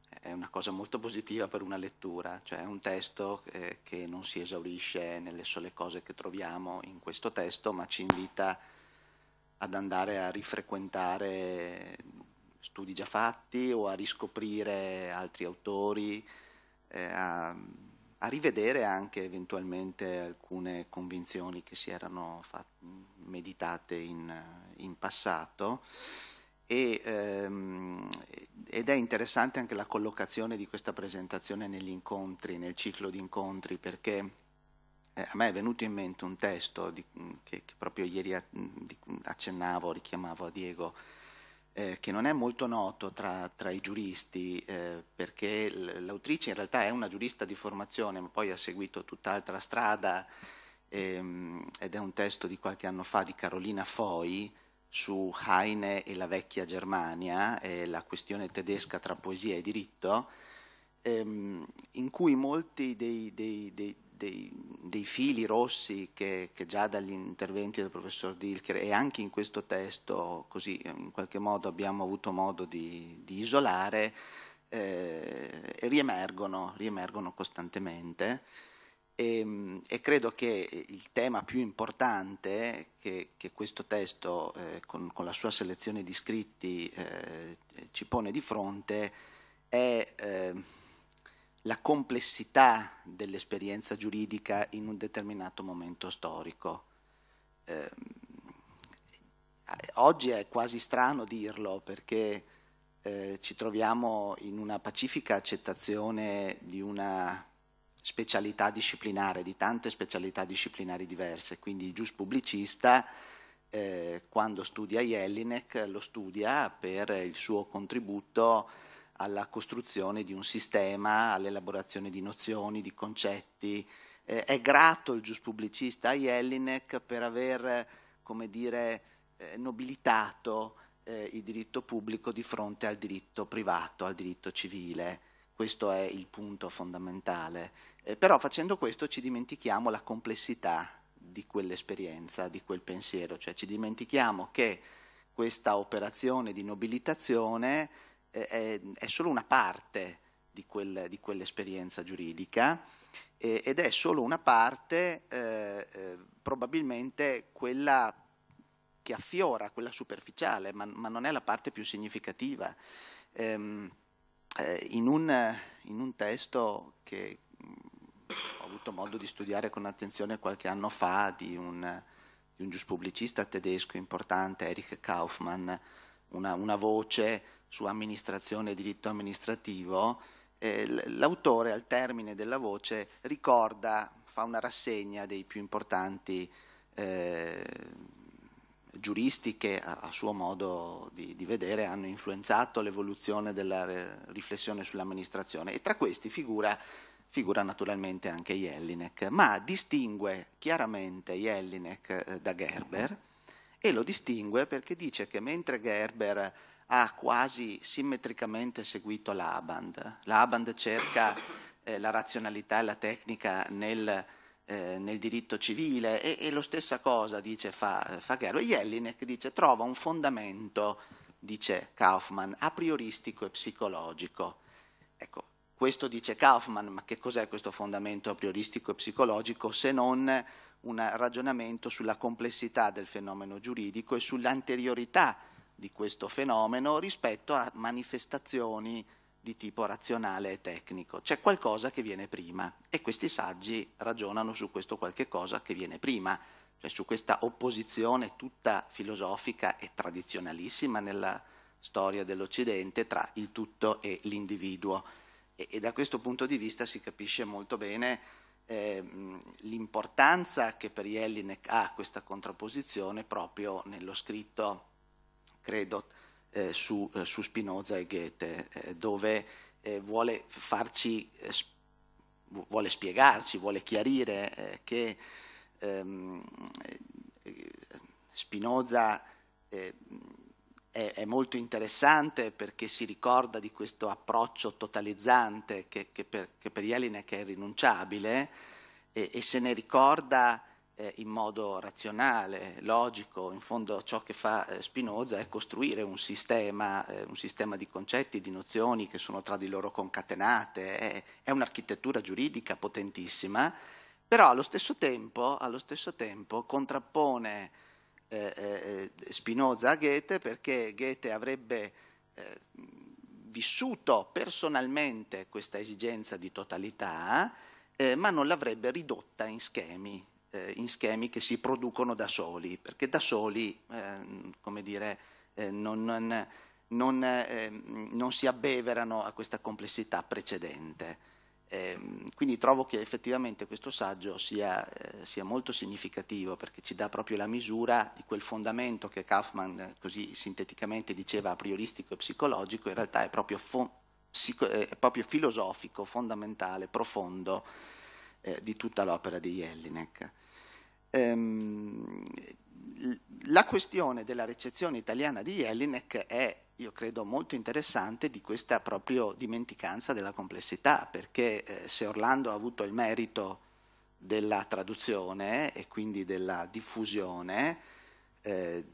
È una cosa molto positiva per una lettura, cioè è un testo eh, che non si esaurisce nelle sole cose che troviamo in questo testo, ma ci invita ad andare a rifrequentare studi già fatti o a riscoprire altri autori, eh, a a rivedere anche eventualmente alcune convinzioni che si erano fatte, meditate in, in passato. E, ehm, ed è interessante anche la collocazione di questa presentazione negli incontri, nel ciclo di incontri, perché eh, a me è venuto in mente un testo di, che, che, proprio ieri a, mm, di, accennavo, richiamavo a Diego, eh, che non è molto noto tra, tra i giuristi, eh, perché l'autrice in realtà è una giurista di formazione, ma poi ha seguito tutt'altra strada, ehm, ed è un testo di qualche anno fa di Carolina Foi su Heine e la vecchia Germania, eh, la questione tedesca tra poesia e diritto, ehm, in cui molti dei, dei, dei dei, dei fili rossi che, che già dagli interventi del professor Dilker e anche in questo testo così in qualche modo abbiamo avuto modo di, di isolare eh, riemergono, riemergono, costantemente e, ehm, e, credo che il tema più importante che, che questo testo eh, con, con, la sua selezione di scritti eh, ci pone di fronte è ehm, la complessità dell'esperienza giuridica in un determinato momento storico. Eh, oggi è quasi strano dirlo perché eh, ci troviamo in una pacifica accettazione di una specialità disciplinare, di tante specialità disciplinari diverse, quindi il giuspubblicista eh, quando studia Jelinek lo studia per il suo contributo alla costruzione di un sistema, all'elaborazione di nozioni, di concetti. Eh, è grato il giuspubblicista Jelinek per aver, come dire, eh, nobilitato eh, il diritto pubblico di fronte al diritto privato, al diritto civile. Questo è il punto fondamentale. Eh, però facendo questo ci dimentichiamo la complessità di quell'esperienza, di quel pensiero, cioè ci dimentichiamo che questa operazione di nobilitazione è, è solo una parte di, quel, di quell'esperienza giuridica eh, ed è solo una parte eh, eh, probabilmente quella che affiora, quella superficiale, ma, ma non è la parte più significativa. Ehm, eh, in un, in un testo che mm, ho avuto modo di studiare con attenzione qualche anno fa di un, di un giuspubblicista tedesco importante, Erich Kaufmann, una, una voce su amministrazione e diritto amministrativo, eh, l'autore al termine della voce ricorda, fa una rassegna dei più importanti eh, giuristi che a, a suo modo di, di, vedere hanno influenzato l'evoluzione della re, riflessione sull'amministrazione e tra questi figura, figura, naturalmente anche Jellinek, ma distingue chiaramente Jellinek eh, da Gerber e lo distingue perché dice che mentre Gerber ha quasi simmetricamente seguito l'Aband, l'Aband cerca eh, la razionalità e la tecnica nel, eh, nel diritto civile e, e, lo stessa cosa dice fa, fa Gerber. Jelinek dice trova un fondamento, dice Kaufman, a prioristico e psicologico. Ecco, questo dice Kaufman, ma che cos'è questo fondamento a prioristico e psicologico se non un ragionamento sulla complessità del fenomeno giuridico e sull'anteriorità di questo fenomeno rispetto a manifestazioni di tipo razionale e tecnico. C'è qualcosa che viene prima e questi saggi ragionano su questo qualche cosa che viene prima, cioè su questa opposizione tutta filosofica e tradizionalissima nella storia dell'Occidente tra il tutto e l'individuo. E, e da questo punto di vista si capisce molto bene Ehm, l'importanza che per Jelinek ha questa contrapposizione proprio nello scritto, credo, eh, su, eh, su, Spinoza e Goethe, eh, dove eh, vuole, farci, eh, vuole spiegarci, vuole chiarire eh, che ehm, Spinoza è, è, molto interessante perché si ricorda di questo approccio totalizzante che, che, per, che per, Jelinek è irrinunciabile e, e se ne ricorda eh, in modo razionale, logico. In fondo ciò che fa eh, Spinoza è costruire un sistema, eh, un sistema, di concetti, di nozioni che sono tra di loro concatenate, è, è un'architettura giuridica potentissima, però allo stesso tempo, allo stesso tempo contrappone eh, eh, eh, Spinoza a Goethe perché Goethe avrebbe vissuto personalmente questa esigenza di totalità, eh, ma non l'avrebbe ridotta in schemi, eh, in schemi che si producono da soli, perché da soli, eh, come dire, non, non, non, non si abbeverano a questa complessità precedente. Eh, quindi trovo che effettivamente questo saggio sia, eh, sia, molto significativo perché ci dà proprio la misura di quel fondamento che Kaufman eh, così sinteticamente diceva a prioristico e psicologico, in realtà è proprio, eh, è proprio filosofico, fondamentale, profondo eh, di tutta l'opera di Jelinek. Ehm, la questione della ricezione italiana di Jelinek è, io credo, molto interessante di questa proprio dimenticanza della complessità, perché eh, se Orlando ha avuto il merito della traduzione e quindi della diffusione eh,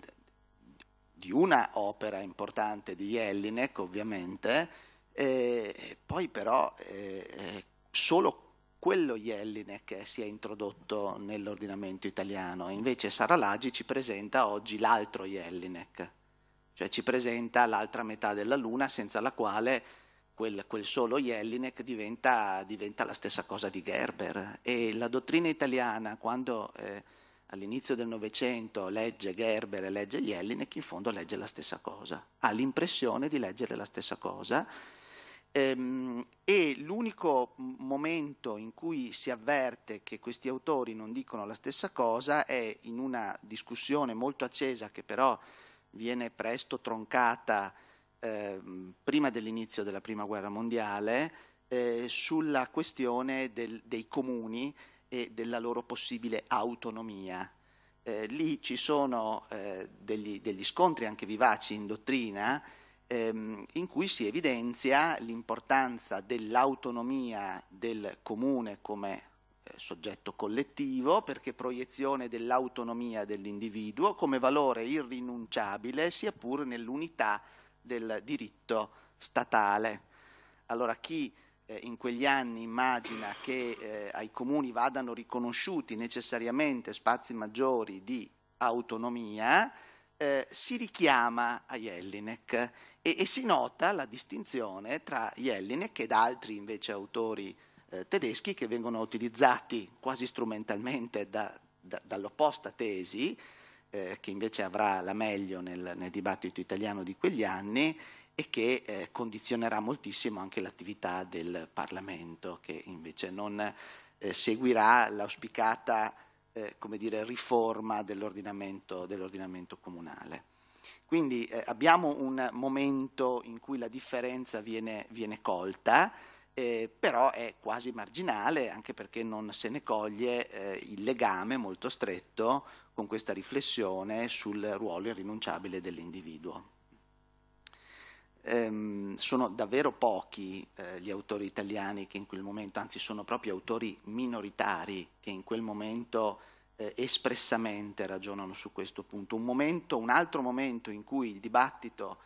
di una opera importante di Jelinek, ovviamente, eh, poi però eh, solo quello Jellinek si è introdotto nell'ordinamento italiano, invece Sara Lagi ci presenta oggi l'altro Jellinek, cioè ci presenta l'altra metà della Luna senza la quale quel, quel solo Jellinek diventa, diventa, la stessa cosa di Gerber. E la dottrina italiana, quando eh, all'inizio del Novecento legge Gerber e legge Jellinek, in fondo legge la stessa cosa, ha l'impressione di leggere la stessa cosa Ehm, e l'unico momento in cui si avverte che questi autori non dicono la stessa cosa è in una discussione molto accesa che però viene presto troncata eh, prima dell'inizio della Prima Guerra Mondiale eh, sulla questione del, dei comuni e della loro possibile autonomia. Eh, lì ci sono eh, degli, degli scontri anche vivaci in dottrina ehm, in cui si evidenzia l'importanza dell'autonomia del comune come eh, soggetto collettivo perché proiezione dell'autonomia dell'individuo come valore irrinunciabile sia pur nell'unità del diritto statale. Allora chi eh, in quegli anni immagina che eh, ai comuni vadano riconosciuti necessariamente spazi maggiori di autonomia, eh, si richiama a Jelinek e, e, si nota la distinzione tra Jelinek ed altri invece autori eh, tedeschi che vengono utilizzati quasi strumentalmente da, da, dall'opposta tesi, eh, che invece avrà la meglio nel, nel, dibattito italiano di quegli anni e che eh, condizionerà moltissimo anche l'attività del Parlamento, che invece non eh, seguirà l'auspicata eh, come dire, riforma dell'ordinamento, dell'ordinamento comunale. Quindi eh, abbiamo un momento in cui la differenza viene, viene colta, eh, però è quasi marginale anche perché non se ne coglie eh, il legame molto stretto con questa riflessione sul ruolo irrinunciabile dell'individuo. Ehm, sono davvero pochi eh, gli autori italiani che in quel momento, anzi sono proprio autori minoritari che in quel momento eh, espressamente ragionano su questo punto. Un, momento, un, altro momento in cui il dibattito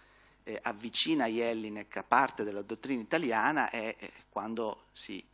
eh, avvicina Jelinek a parte della dottrina italiana è eh, quando si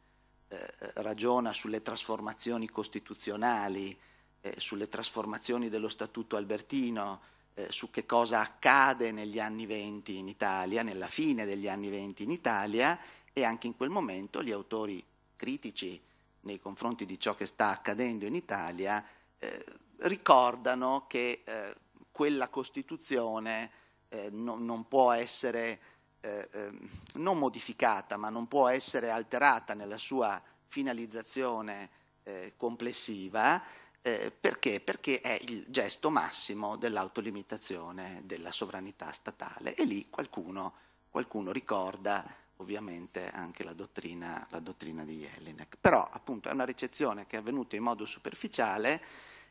eh, ragiona sulle trasformazioni costituzionali, eh, sulle trasformazioni dello Statuto albertino, eh, su che cosa accade negli anni venti in Italia, nella fine degli anni venti in Italia e anche in quel momento gli autori critici nei confronti di ciò che sta accadendo in Italia, eh, ricordano che eh, quella Costituzione eh, no, non può essere eh, ehm, non modificata, ma non può essere alterata nella sua finalizzazione eh, complessiva, eh, perché? Perché è il gesto massimo dell'autolimitazione della sovranità statale e lì qualcuno, qualcuno ricorda ovviamente anche la dottrina, la dottrina di Jelinek. Però appunto è una ricezione che è avvenuta in modo superficiale,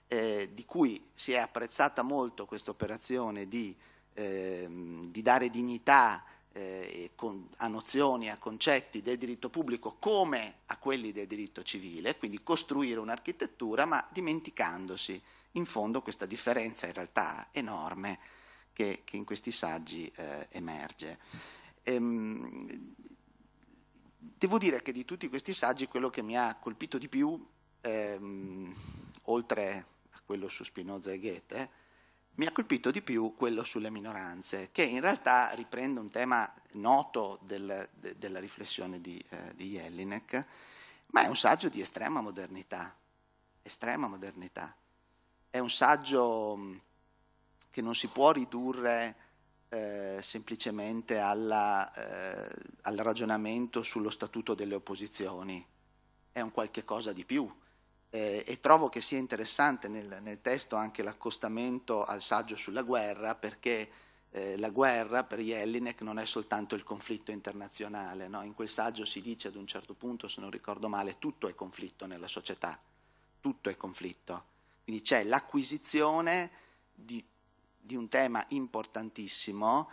eh, di cui si è apprezzata molto questa operazione di, eh, di dare dignità eh, con, a nozioni, a concetti del diritto pubblico come a quelli del diritto civile, quindi costruire un'architettura, ma dimenticandosi in fondo questa differenza in realtà enorme che, che in questi saggi eh, emerge. Ehm, devo dire che di tutti questi saggi quello che mi ha colpito di più, ehm, oltre a quello su Spinoza e Goethe, mi ha colpito di più quello sulle minoranze, che in realtà riprende un tema noto del, de, della riflessione di, eh, di Jelinek, ma è un saggio di estrema modernità, estrema modernità. È un saggio mm, che non si può ridurre eh, semplicemente alla, eh, al ragionamento sullo statuto delle opposizioni, è un qualche cosa di più. Eh, e trovo che sia interessante nel, nel testo anche l'accostamento al saggio sulla guerra, perché eh, la guerra per Jelinek non è soltanto il conflitto internazionale. No? In quel saggio si dice ad un certo punto, se non ricordo male, tutto è conflitto nella società, tutto è conflitto. Quindi c'è l'acquisizione di di un tema importantissimo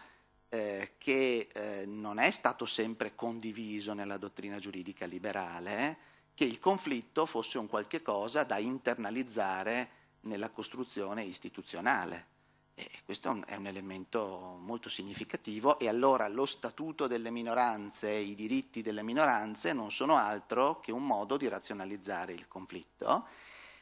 eh, che eh, non è stato sempre condiviso nella dottrina giuridica liberale, che il conflitto fosse un qualche cosa da internalizzare nella costruzione istituzionale. E questo è un, elemento molto significativo e allora lo statuto delle minoranze i diritti delle minoranze non sono altro che un modo di razionalizzare il conflitto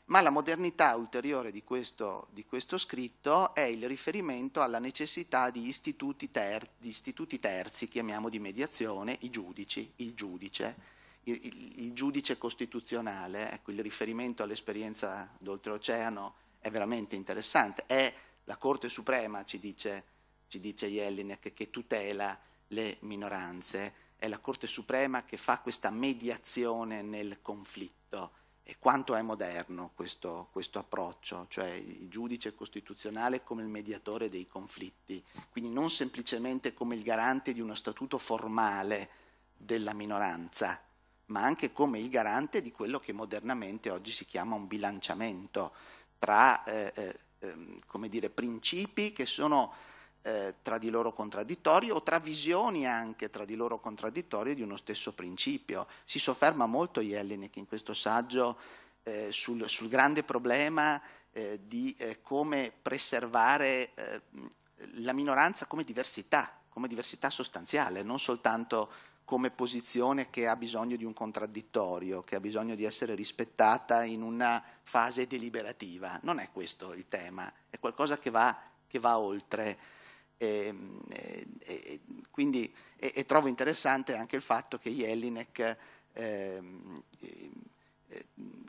ma la modernità ulteriore di questo, di questo scritto è il riferimento alla necessità di istituti, ter, di istituti terzi, chiamiamo di mediazione, i giudici, il giudice, il, il, il, giudice costituzionale, ecco, il riferimento all'esperienza d'oltreoceano è veramente interessante. È la Corte Suprema, ci dice, ci dice Jelinek, che tutela le minoranze, è la Corte Suprema che fa questa mediazione nel conflitto. E quanto è moderno questo, questo, approccio, cioè il giudice costituzionale come il mediatore dei conflitti, quindi non semplicemente come il garante di uno statuto formale della minoranza, ma anche come il garante di quello che modernamente oggi si chiama un bilanciamento tra eh, eh, ehm, dire, principi che sono eh, tra di loro contraddittorie o tra visioni anche tra di loro contraddittorie di uno stesso principio. Si sofferma molto Jelinek in questo saggio eh, sul, sul, grande problema eh, di eh, come preservare eh, la minoranza come diversità, come diversità sostanziale, non soltanto come posizione che ha bisogno di un contraddittorio, che ha bisogno di essere rispettata in una fase deliberativa. Non è questo il tema, è qualcosa che va, che va oltre. Ehm, eh, eh, e, e, quindi, e, trovo interessante anche il fatto che Jelinek ehm, eh, eh,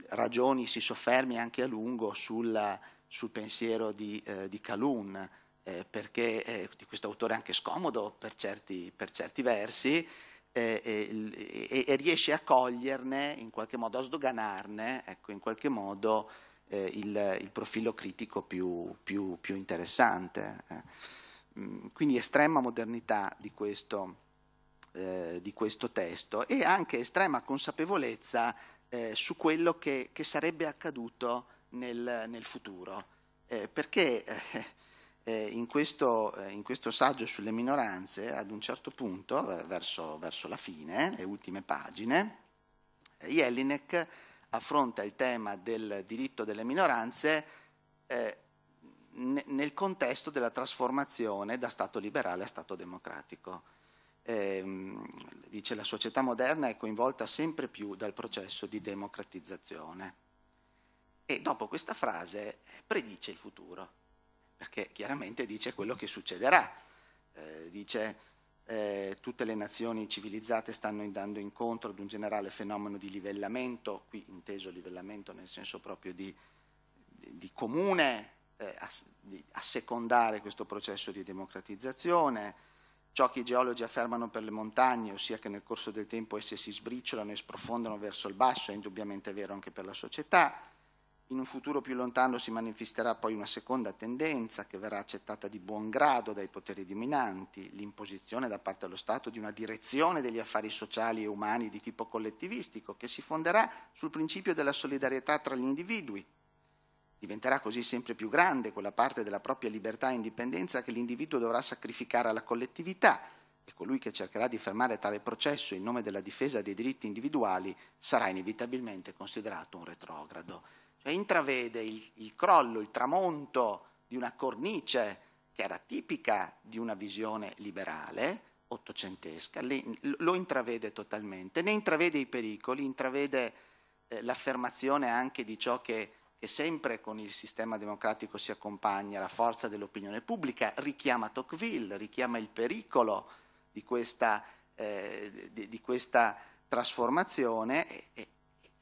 ragioni, si soffermi anche a lungo sulla, sul pensiero di, eh, di Calhoun, eh, perché eh, di questo autore anche scomodo per certi, per certi versi, e, riesce a coglierne, in qualche modo a sdoganarne, ecco, in qualche modo il, il, profilo critico più, più, più interessante. Mm, quindi estrema modernità di questo, eh, di questo, testo e anche estrema consapevolezza eh, su quello che, che, sarebbe accaduto nel, nel futuro. Eh, perché eh, eh, in questo, eh, in, questo, saggio sulle minoranze, ad un certo punto, verso, verso la fine, le ultime pagine, Jelinek affronta il tema del diritto delle minoranze nel contesto della trasformazione da Stato liberale a Stato democratico. Eh, dice la società moderna è coinvolta sempre più dal processo di democratizzazione. E dopo questa frase predice il futuro, perché chiaramente dice quello che succederà. Eh, dice eh, tutte le nazioni civilizzate stanno andando incontro ad un generale fenomeno di livellamento, qui inteso livellamento nel senso proprio di, di comune eh, ass di assecondare questo processo di democratizzazione. Ciò che i geologi affermano per le montagne, ossia che nel corso del tempo esse si sbriciolano e sprofondano verso il basso, è indubbiamente vero anche per la società. In un futuro più lontano si manifesterà poi una seconda tendenza che verrà accettata di buon grado dai poteri dominanti, l'imposizione da parte dello Stato di una direzione degli affari sociali e umani di tipo collettivistico che si fonderà sul principio della solidarietà tra gli individui, Diventerà così sempre più grande quella parte della propria libertà e indipendenza che l'individuo dovrà sacrificare alla collettività e colui che cercherà di fermare tale processo in nome della difesa dei diritti individuali sarà inevitabilmente considerato un retrogrado. Cioè intravede il, il crollo, il tramonto di una cornice che era tipica di una visione liberale, ottocentesca, lo intravede totalmente, ne intravede i pericoli, intravede eh, l'affermazione anche di ciò che che sempre con il sistema democratico si accompagna la forza dell'opinione pubblica, richiama Tocqueville, richiama il pericolo di questa, eh, di, di questa trasformazione, e, e,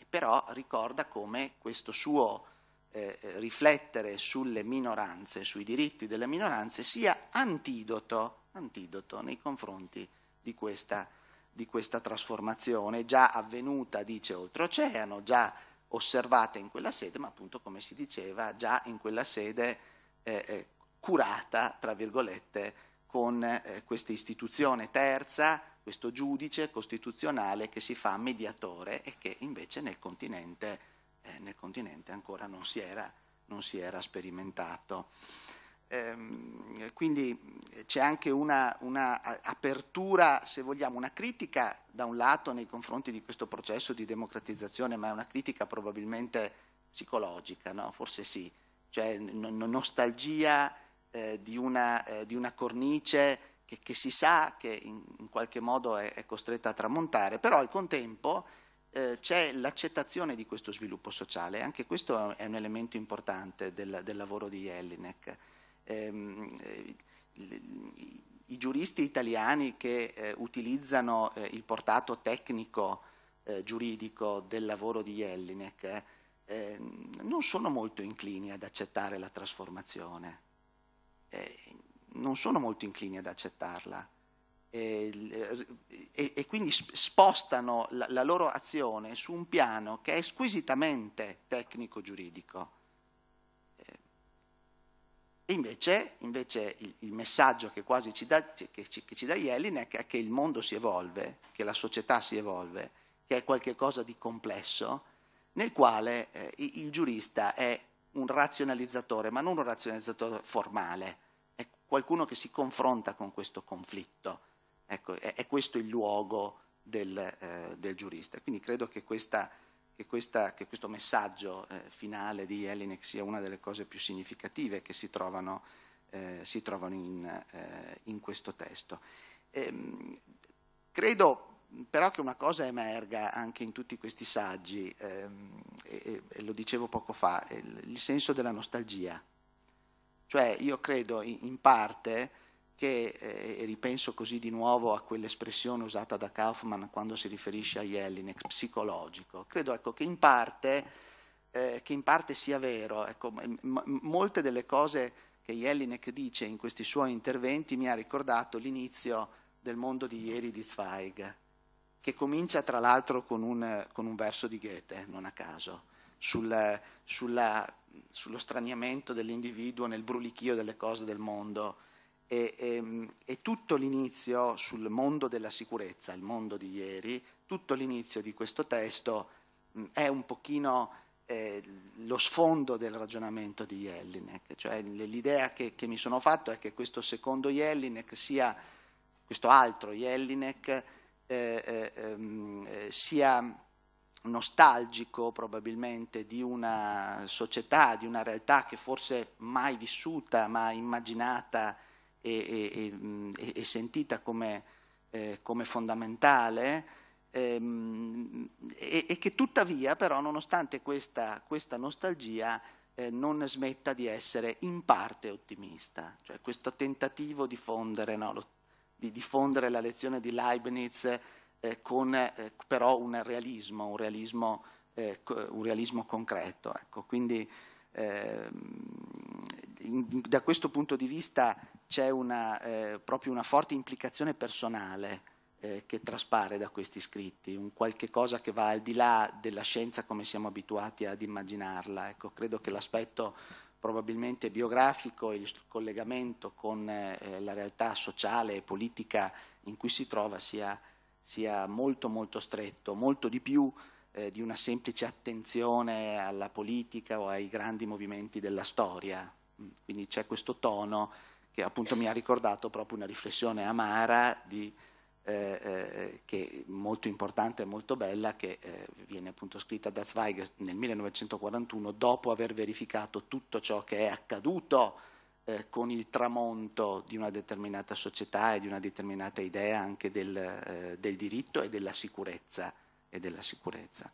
però ricorda come questo suo eh, riflettere sulle minoranze, sui diritti delle minoranze, sia antidoto, antidoto nei confronti di questa, di questa trasformazione già avvenuta, dice oltreoceano, già osservate in quella sede, ma appunto come si diceva già in quella sede eh, eh, curata, tra virgolette, con eh, questa istituzione terza, questo giudice costituzionale che si fa mediatore e che invece nel continente, eh, nel continente ancora non si era, non si era sperimentato. Ehm, quindi eh, c'è anche una, una, apertura, se vogliamo, una critica da un lato nei confronti di questo processo di democratizzazione, ma è una critica probabilmente psicologica, no? forse sì, cioè nostalgia eh, di, una, eh, di, una, cornice che, che si sa che in, in qualche modo è, è, costretta a tramontare, però al contempo eh, c'è l'accettazione di questo sviluppo sociale, anche questo è un elemento importante del, del lavoro di Jelinek ehm, i, eh, i, giuristi italiani che eh, utilizzano eh, il portato tecnico eh, giuridico del lavoro di Jelinek eh, ehm, non sono molto inclini ad accettare la trasformazione, non sono molto inclini ad accettarla. E, e, e, quindi spostano la, la loro azione su un piano che è squisitamente tecnico-giuridico Invece, invece il, il, messaggio che quasi ci dà, che ci, che ci dà Yellen è che, è che, il mondo si evolve, che la società si evolve, che è qualcosa di complesso, nel quale eh, il giurista è un razionalizzatore, ma non un razionalizzatore formale, è qualcuno che si confronta con questo conflitto. Ecco, è, è questo il luogo del, eh, del giurista. Quindi credo che questa che, questa, che questo messaggio eh, finale di Jelinek sia una delle cose più significative che si trovano, eh, si trovano in, eh, in, questo testo. Ehm, credo però che una cosa emerga anche in tutti questi saggi, ehm, e, e, lo dicevo poco fa, il, il senso della nostalgia. Cioè io credo in, in parte che, eh, e ripenso così di nuovo a quell'espressione usata da Kaufman quando si riferisce a Jelinek, psicologico, credo ecco, che, in parte, eh, che, in parte, sia vero. Ecco, molte delle cose che Jelinek dice in questi suoi interventi mi ha ricordato l'inizio del mondo di ieri di Zweig, che comincia tra l'altro con un, con un verso di Goethe, non a caso, sul, sulla, sullo straniamento dell'individuo nel brulichio delle cose del mondo e, e, ehm, e tutto l'inizio sul mondo della sicurezza, il mondo di ieri, tutto l'inizio di questo testo mh, mm, è un pochino eh, lo sfondo del ragionamento di Jelinek, cioè l'idea che, che, mi sono fatto è che questo secondo Jelinek sia, questo altro Jelinek eh, eh, ehm, eh sia nostalgico probabilmente di una società, di una realtà che forse mai vissuta, mai immaginata e, e, mm, e sentita come, eh, come fondamentale ehm, e, che tuttavia però nonostante questa, questa nostalgia eh, non smetta di essere in parte ottimista, cioè questo tentativo di, fondere, no, lo, di diffondere la lezione di Leibniz eh, con eh, però un realismo, un realismo, eh, un realismo concreto. Ecco. Quindi ehm, in, da questo punto di vista c'è eh, proprio una forte implicazione personale eh, che traspare da questi scritti, un qualche cosa che va al di là della scienza come siamo abituati ad immaginarla. Ecco, credo che l'aspetto probabilmente biografico, e il collegamento con eh, la realtà sociale e politica in cui si trova sia, sia molto molto stretto, molto di più eh, di una semplice attenzione alla politica o ai grandi movimenti della storia. Mm, quindi c'è questo tono che appunto mi ha ricordato proprio una riflessione amara di, eh, eh, che è molto importante e molto bella, che eh, viene appunto scritta da Zweig nel 1941, dopo aver verificato tutto ciò che è accaduto eh, con il tramonto di una determinata società e di una determinata idea anche del, eh, del diritto e della sicurezza. E della sicurezza.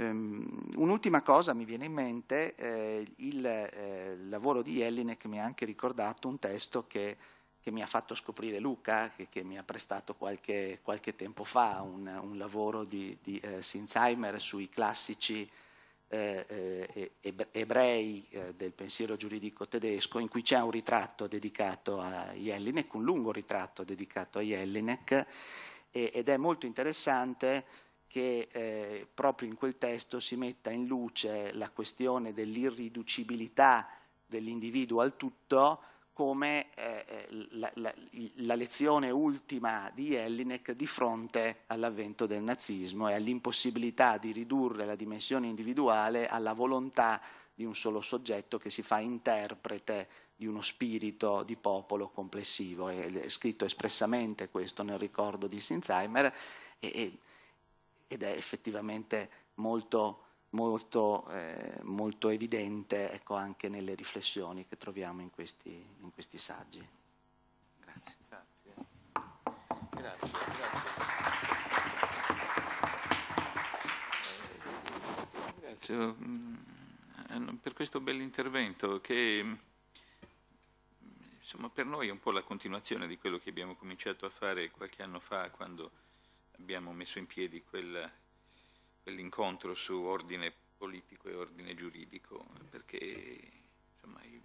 Um, un'ultima cosa mi viene in mente, eh, il eh, lavoro di Jelinek mi ha anche ricordato un testo che, che mi ha fatto scoprire Luca, che, che mi ha prestato qualche, qualche tempo fa, un, un lavoro di, di eh, Sinzheimer sui classici eh, eh, ebrei eh, del pensiero giuridico tedesco, in cui c'è un ritratto dedicato a Jelinek, un lungo ritratto dedicato a Jelinek, e, ed è molto interessante che eh, proprio in quel testo si metta in luce la questione dell'irriducibilità dell'individuo al tutto come eh, eh la, la, la, lezione ultima di Jelinek di fronte all'avvento del nazismo e all'impossibilità di ridurre la dimensione individuale alla volontà di un solo soggetto che si fa interprete di uno spirito di popolo complessivo. È, è scritto espressamente questo nel ricordo di Sinzheimer e, e ed è effettivamente molto, molto, eh, molto evidente ecco, anche nelle riflessioni che troviamo in questi, in questi saggi. Grazie. Grazie. grazie, grazie. Eh, grazie per questo bell'intervento che insomma, per noi è un po' la continuazione di quello che abbiamo cominciato a fare qualche anno fa quando abbiamo messo in piedi quel, quell'incontro su ordine politico e ordine giuridico, perché insomma, il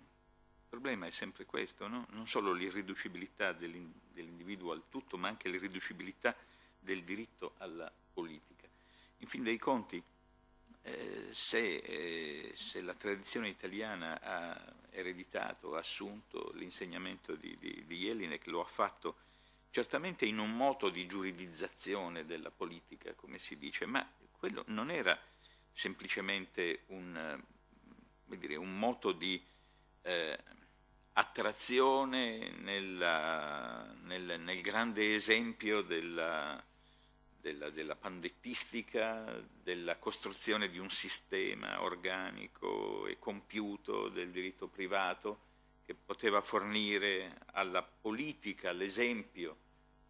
problema è sempre questo, no? non solo l'irriducibilità dell'individuo al tutto, ma anche l'irriducibilità del diritto alla politica. In fin dei conti, eh, se, eh, se, la tradizione italiana ha ereditato, ha assunto l'insegnamento di, di, di Jelinek, lo ha fatto certamente in un moto di giuridizzazione della politica, come si dice, ma quello non era semplicemente un, eh, dire, un moto di eh, attrazione nella, nel, nel, grande esempio della, della, della pandettistica, della costruzione di un sistema organico e compiuto del diritto privato che poteva fornire alla politica l'esempio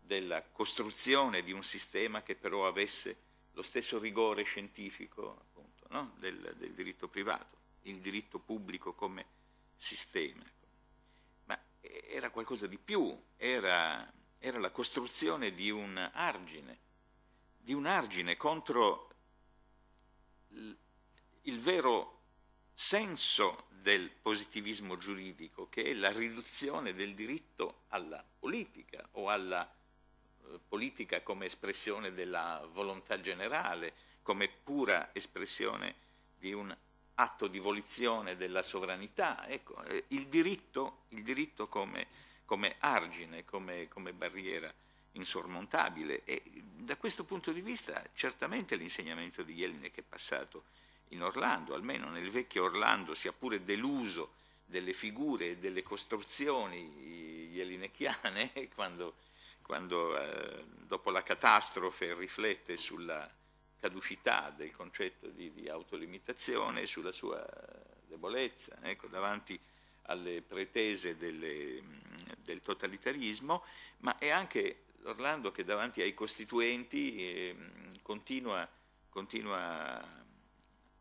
della costruzione di un sistema che però avesse lo stesso rigore scientifico appunto, no? del, del, diritto privato, il diritto pubblico come sistema. Ma era qualcosa di più, era, era la costruzione di un argine, di un argine contro il vero senso del positivismo giuridico, che è la riduzione del diritto alla politica o alla politica come espressione della volontà generale, come pura espressione di un atto di volizione della sovranità, ecco, eh, il, diritto, il diritto come, come, argine, come, come barriera insormontabile e da questo punto di vista certamente l'insegnamento di Jelinek è passato in Orlando, almeno nel vecchio Orlando, sia pure deluso delle figure e delle costruzioni jelinekiane quando quando eh, dopo la catastrofe riflette sulla caducità del concetto di, di autolimitazione, sulla sua debolezza, ecco, davanti alle pretese delle, del totalitarismo, ma è anche Orlando che davanti ai costituenti eh, continua, continua a,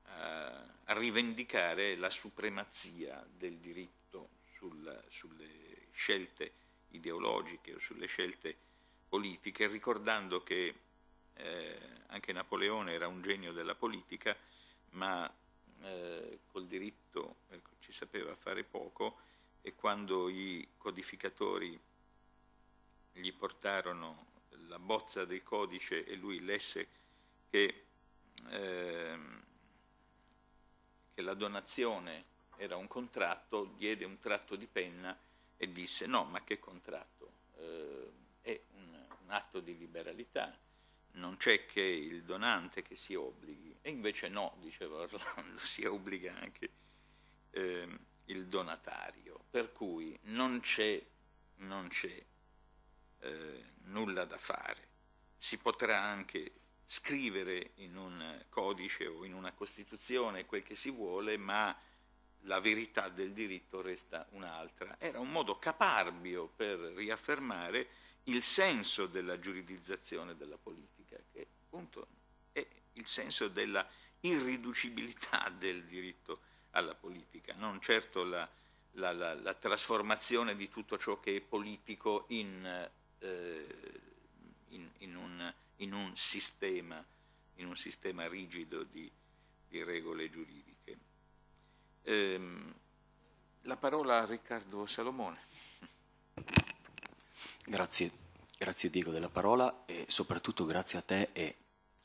a, rivendicare la supremazia del diritto sul, sulle scelte ideologiche o sulle scelte politiche, ricordando che eh, anche Napoleone era un genio della politica, ma eh, col diritto ecco, ci sapeva fare poco e quando i codificatori gli portarono la bozza del codice e lui lesse che, eh, che la donazione era un contratto, diede un tratto di penna e disse no, ma che contratto? Eh, è un, un, atto di liberalità, non c'è che il donante che si obblighi. E invece no, diceva Orlando, si obbliga anche eh, il donatario, per cui non c'è, non c'è eh, nulla da fare. Si potrà anche scrivere in un codice o in una Costituzione quel che si vuole, ma la verità del diritto resta un'altra. Era un modo caparbio per riaffermare il senso della giuridizzazione della politica, che appunto è il senso della irriducibilità del diritto alla politica, non certo la, la, la, la trasformazione di tutto ciò che è politico in, eh, in, in, un, in un, sistema, un, sistema, rigido di, di regole giuridiche ehm, la parola a Riccardo Salomone. Grazie, grazie Diego della parola e soprattutto grazie a te e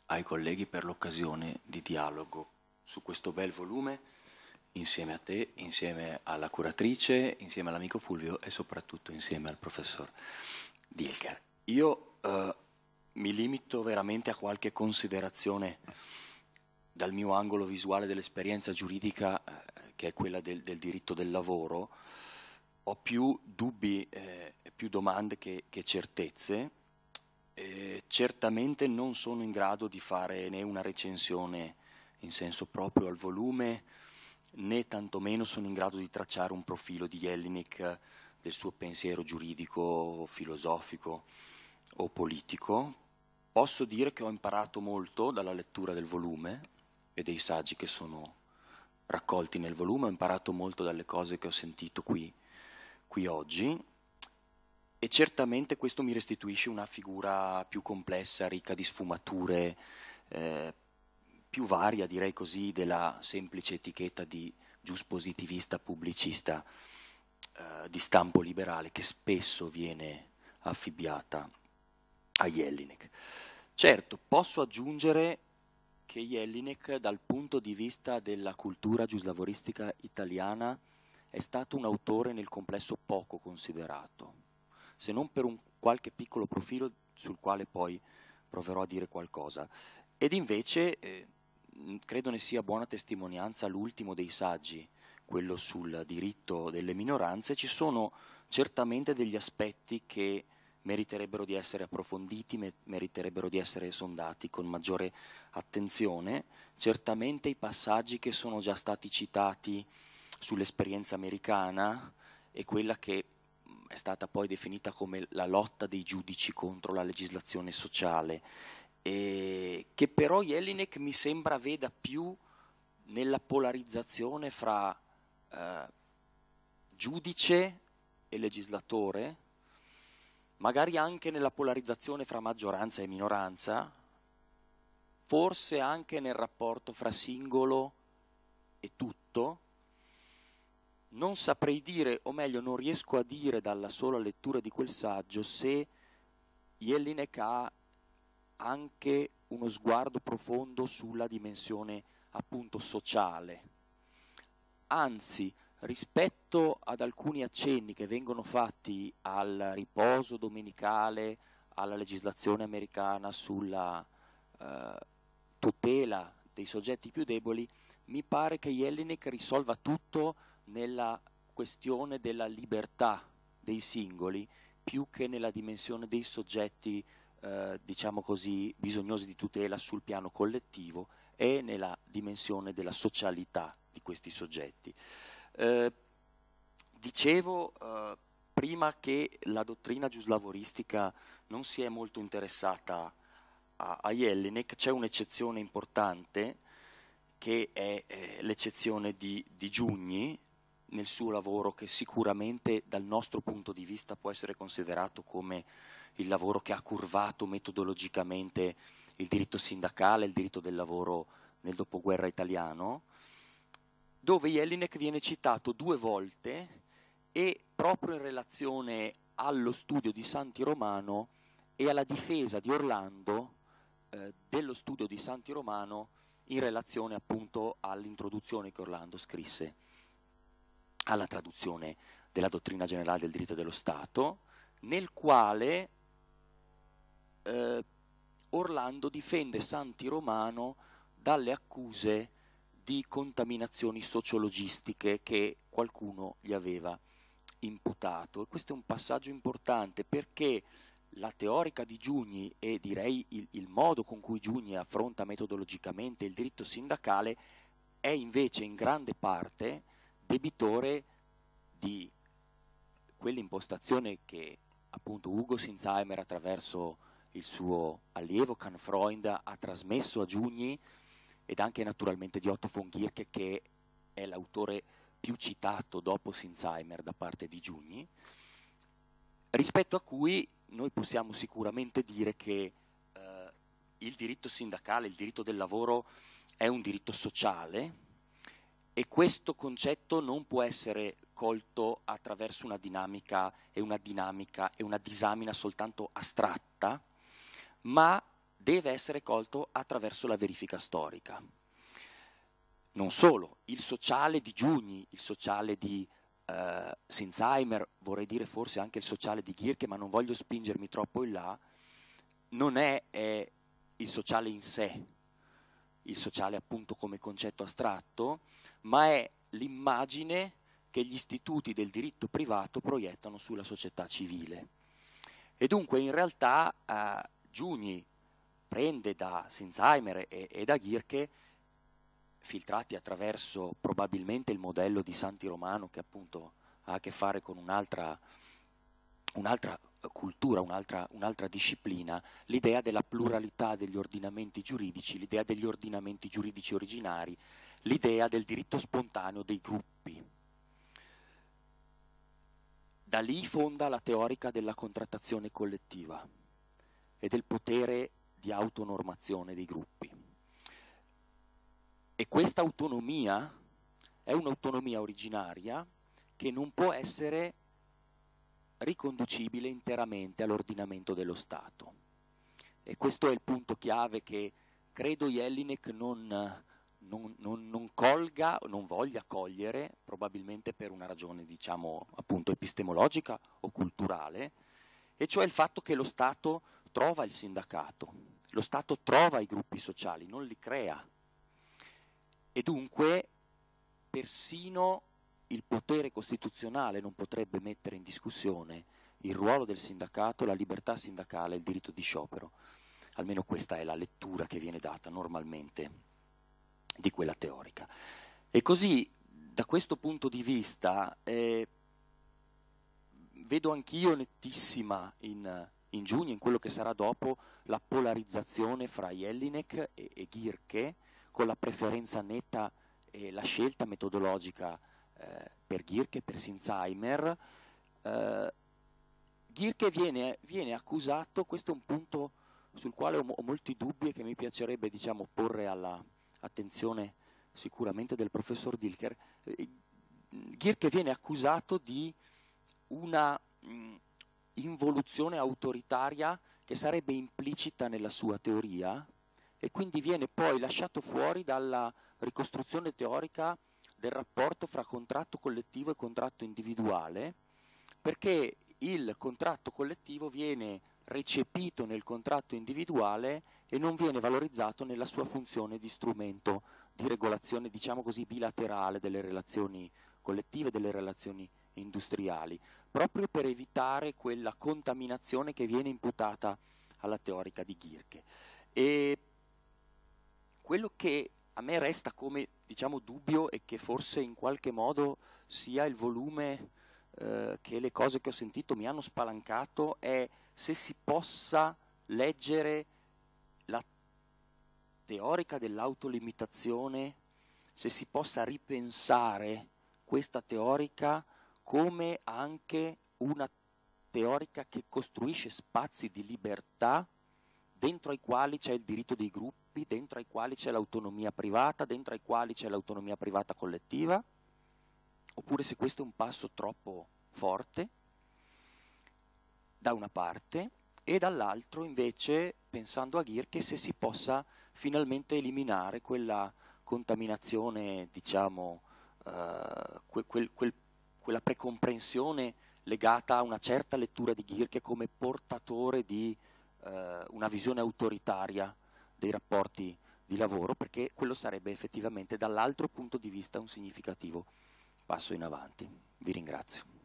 ai colleghi per l'occasione di dialogo su questo bel volume insieme a te, insieme alla curatrice, insieme all'amico Fulvio e soprattutto insieme al professor Dilker. Io eh, mi limito veramente a qualche considerazione dal mio angolo visuale dell'esperienza giuridica eh, che è quella del, del diritto del lavoro, ho più dubbi, eh, più domande che, che certezze. Eh, certamente non sono in grado di fare né una recensione in senso proprio al volume, né tantomeno sono in grado di tracciare un profilo di Jelinek del suo pensiero giuridico, filosofico o politico. Posso dire che ho imparato molto dalla lettura del volume e dei saggi che sono raccolti nel volume, ho imparato molto dalle cose che ho sentito qui, qui oggi e certamente questo mi restituisce una figura più complessa, ricca di sfumature, eh, più varia direi così della semplice etichetta di giuspositivista pubblicista eh, di stampo liberale che spesso viene affibbiata a Jelinek. Certo, posso aggiungere che Jelinek dal punto di vista della cultura giuslavoristica italiana è stato un autore nel complesso poco considerato, se non per un qualche piccolo profilo sul quale poi proverò a dire qualcosa. Ed invece eh, credo ne sia buona testimonianza l'ultimo dei saggi, quello sul diritto delle minoranze, ci sono certamente degli aspetti che meriterebbero di essere approfonditi, meriterebbero di essere sondati con maggiore attenzione. Certamente i passaggi che sono già stati citati sull'esperienza americana e quella che è stata poi definita come la lotta dei giudici contro la legislazione sociale, che però Jelinek mi sembra veda più nella polarizzazione fra eh, giudice e legislatore, magari anche nella polarizzazione fra maggioranza e minoranza, forse anche nel rapporto fra singolo e tutto, non saprei dire, o meglio non riesco a dire dalla sola lettura di quel saggio, se Jelinek ha anche uno sguardo profondo sulla dimensione appunto sociale. Anzi, rispetto ad alcuni accenni che vengono fatti al riposo domenicale, alla legislazione americana sulla eh, tutela dei soggetti più deboli, mi pare che Jelinek risolva tutto nella questione della libertà dei singoli più che nella dimensione dei soggetti eh, diciamo così, bisognosi di tutela sul piano collettivo e nella dimensione della socialità di questi soggetti. Eh, dicevo eh, prima che la dottrina giuslavoristica non si è molto interessata a, a Jelinek, c'è un'eccezione importante che è eh, l'eccezione di, di Giugni nel suo lavoro che sicuramente dal nostro punto di vista può essere considerato come il lavoro che ha curvato metodologicamente il diritto sindacale, il diritto del lavoro nel dopoguerra italiano, dove Jelinek viene citato due volte e proprio in relazione allo studio di Santi Romano e alla difesa di Orlando eh, dello studio di Santi Romano in relazione appunto all'introduzione che Orlando scrisse alla traduzione della dottrina generale del diritto dello Stato, nel quale eh, Orlando difende Santi Romano dalle accuse di contaminazioni sociologistiche che qualcuno gli aveva imputato. E questo è un passaggio importante perché la teorica di Giugni e direi il, il modo con cui Giugni affronta metodologicamente il diritto sindacale è invece in grande parte debitore di quell'impostazione che appunto Ugo Sinzheimer attraverso il suo allievo Canfreund ha trasmesso a Giugni ed anche naturalmente di Otto von Gierke che è l'autore più citato dopo Sinzheimer da parte di Giugni, rispetto a cui noi possiamo sicuramente dire che eh, il diritto sindacale, il diritto del lavoro è un diritto sociale e questo concetto non può essere colto attraverso una dinamica e una dinamica e una disamina soltanto astratta, ma deve essere colto attraverso la verifica storica. Non solo, il sociale di Giugni, il sociale di eh, Sinzheimer, vorrei dire forse anche il sociale di Ghirche, ma non voglio spingermi troppo in là, non è eh, il sociale in sé, il sociale appunto come concetto astratto, ma è l'immagine che gli istituti del diritto privato proiettano sulla società civile. E dunque in realtà eh, Giugni prende da Sinzheimer e, e da Ghirche filtrati attraverso probabilmente il modello di Santi Romano che appunto ha a che fare con un'altra, un'altra cultura, un'altra, un'altra, disciplina, l'idea della pluralità degli ordinamenti giuridici, l'idea degli ordinamenti giuridici originari, l'idea del diritto spontaneo dei gruppi. Da lì fonda la teorica della contrattazione collettiva e del potere di autonormazione dei gruppi. E questa autonomia è un'autonomia originaria che non può essere riconducibile interamente all'ordinamento dello Stato. E questo è il punto chiave che credo Jelinek non, non, non, non, colga, non voglia cogliere, probabilmente per una ragione diciamo appunto epistemologica o culturale, e cioè il fatto che lo Stato trova il sindacato, lo Stato trova i gruppi sociali, non li crea. E dunque persino il potere costituzionale non potrebbe mettere in discussione il ruolo del sindacato, la libertà sindacale, il diritto di sciopero. Almeno questa è la lettura che viene data normalmente di quella teorica. E così, da questo punto di vista, eh, vedo anch'io nettissima in in giugno, in quello che sarà dopo la polarizzazione fra Jellinek e, e Ghirche, con la preferenza netta e la scelta metodologica eh, per Ghirche, per Sinzheimer. Eh, Ghirche viene, viene, accusato, questo è un punto sul quale ho, ho molti dubbi e che mi piacerebbe diciamo, porre all'attenzione sicuramente del professor Dilker. Eh, Ghirche viene accusato di una... Mh, involuzione autoritaria che sarebbe implicita nella sua teoria e quindi viene poi lasciato fuori dalla ricostruzione teorica del rapporto fra contratto collettivo e contratto individuale, perché il contratto collettivo viene recepito nel contratto individuale e non viene valorizzato nella sua funzione di strumento di regolazione, diciamo così, bilaterale delle relazioni collettive, delle relazioni industriali proprio per evitare quella contaminazione che viene imputata alla teorica di Ghirche. E quello che a me resta come diciamo, dubbio e che forse in qualche modo sia il volume eh, che le cose che ho sentito mi hanno spalancato è se si possa leggere la teorica dell'autolimitazione, se si possa ripensare questa teorica come anche una teorica che costruisce spazi di libertà dentro ai quali c'è il diritto dei gruppi, dentro ai quali c'è l'autonomia privata, dentro ai quali c'è l'autonomia privata collettiva, oppure se questo è un passo troppo forte, da una parte, e dall'altro invece pensando a Ghir che se si possa finalmente eliminare quella contaminazione, diciamo, eh, quel, quel, quel quella precomprensione legata a una certa lettura di Ghirche come portatore di eh, una visione autoritaria dei rapporti di lavoro, perché quello sarebbe effettivamente dall'altro punto di vista un significativo passo in avanti. Vi ringrazio.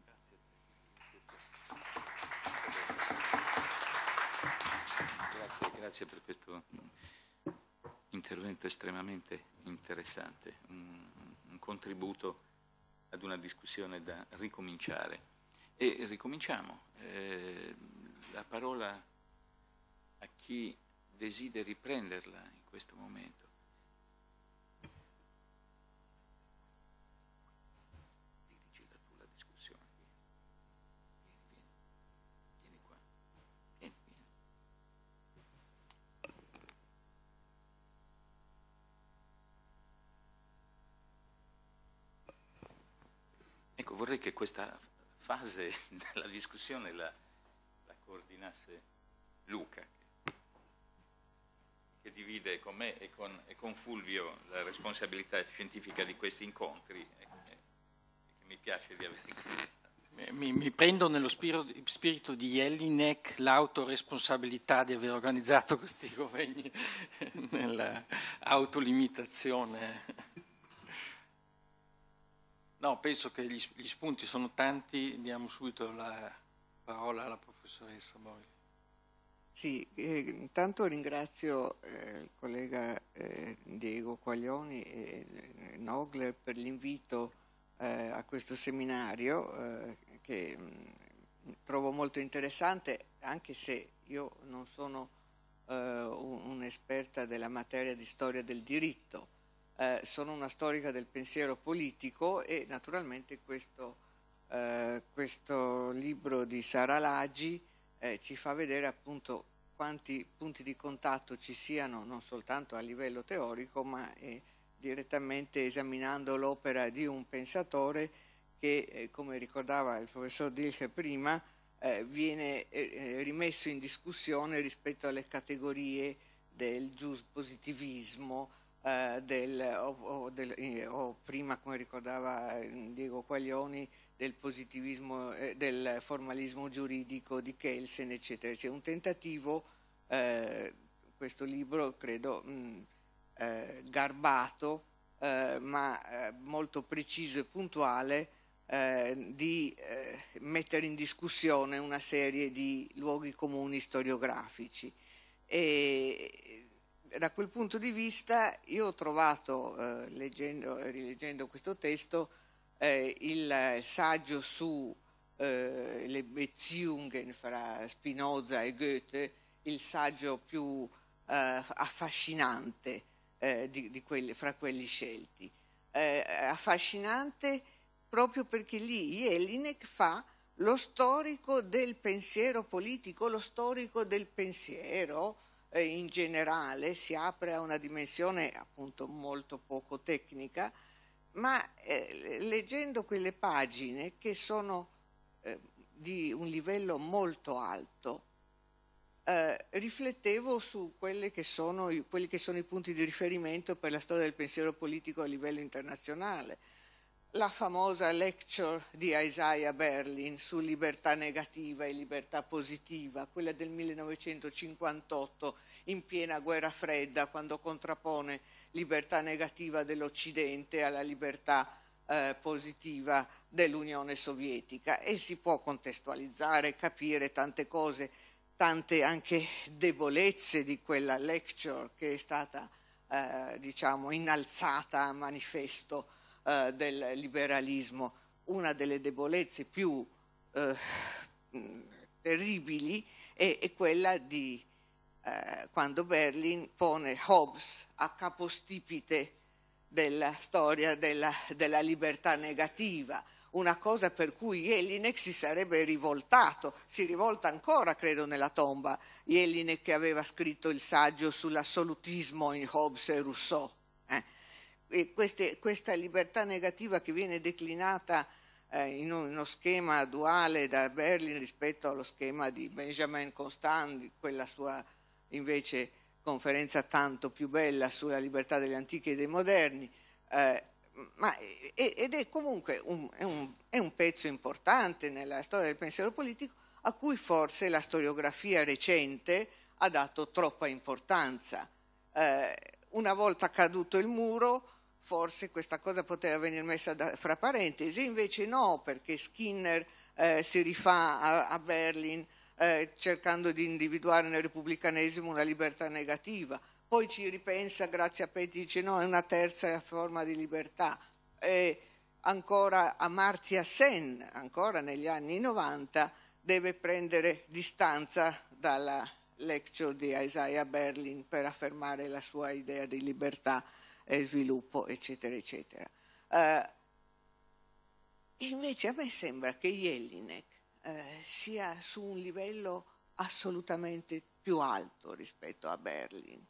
grazie per questo intervento estremamente interessante, un, un contributo ad una discussione da ricominciare. E ricominciamo. Eh, la parola a chi desideri prenderla in questo momento. vorrei che questa fase della discussione la, la coordinasse Luca, che divide con me e con, e con, Fulvio la responsabilità scientifica di questi incontri e, e che mi piace di avere qui. Mi, mi prendo nello spirito, spirito di Jelinek l'autoresponsabilità di aver organizzato questi convegni nell'autolimitazione. No, penso che gli, gli spunti sono tanti, diamo subito la parola alla professoressa Boyle. Sì, eh, intanto ringrazio eh, il collega eh, Diego Quaglioni e eh, Nogler per l'invito eh, a questo seminario eh, che mh, mm, trovo molto interessante, anche se io non sono un'esperta della materia di storia del diritto, eh, sono una storica del pensiero politico e naturalmente questo, eh, questo libro di Sara Lagi eh, ci fa vedere appunto quanti punti di contatto ci siano non soltanto a livello teorico ma eh, direttamente esaminando l'opera di un pensatore che, eh, come ricordava il professor Dilke prima, eh, viene rimesso in discussione rispetto alle categorie del giuspositivismo, eh, del, o, o, del, o, prima, come ricordava eh, Diego Quaglioni, del positivismo, eh, del formalismo giuridico di Kelsen, eccetera. C'è un tentativo, eh, questo libro credo mh, mm, garbato, ma molto preciso e puntuale, di mettere in discussione una serie di luoghi comuni storiografici. E, da quel punto di vista io ho trovato, eh, leggendo, rileggendo questo testo, eh, il saggio su eh, le Beziehungen fra Spinoza e Goethe, il saggio più eh, affascinante eh, di, di quelli, fra quelli scelti. Eh, affascinante proprio perché lì Jelinek fa lo storico del pensiero politico, lo storico del pensiero eh, in generale si apre a una dimensione appunto molto poco tecnica, ma eh, leggendo quelle pagine che sono eh, di un livello molto alto, eh, riflettevo su che sono, quelli che sono i punti di riferimento per la storia del pensiero politico a livello internazionale la famosa lecture di Isaiah Berlin su libertà negativa e libertà positiva, quella del 1958 in piena guerra fredda, quando contrappone libertà negativa dell'Occidente alla libertà eh, positiva dell'Unione Sovietica e si può contestualizzare, capire tante cose, tante anche debolezze di quella lecture che è stata eh, diciamo innalzata a manifesto eh, del liberalismo, una delle debolezze più eh, mm, terribili è, è, quella di eh, quando Berlin pone Hobbes a capostipite della storia della, della libertà negativa, una cosa per cui Jelinek si sarebbe rivoltato, si rivolta ancora credo nella tomba, Jelinek che aveva scritto il saggio sull'assolutismo in Hobbes e Rousseau. Eh? queste, questa libertà negativa che viene declinata eh, in uno schema duale da Berlin rispetto allo schema di Benjamin Constant, quella sua invece conferenza tanto più bella sulla libertà degli antichi e dei moderni, eh, ma, ed è comunque un, è un, è un pezzo importante nella storia del pensiero politico a cui forse la storiografia recente ha dato troppa importanza. Eh, una volta caduto il muro, forse questa cosa poteva venire messa da, fra parentesi, invece no, perché Skinner eh, si rifà a, a Berlin eh, cercando di individuare nel repubblicanesimo una libertà negativa. Poi ci ripensa grazie a Petty, dice no, è una terza forma di libertà. E ancora a Marzia Sen, ancora negli anni 90, deve prendere distanza dalla lecture di Isaiah Berlin per affermare la sua idea di libertà eh, sviluppo, eccetera, eccetera. Eh, invece a me sembra che Jelinek eh, sia su un livello assolutamente più alto rispetto a Berlin,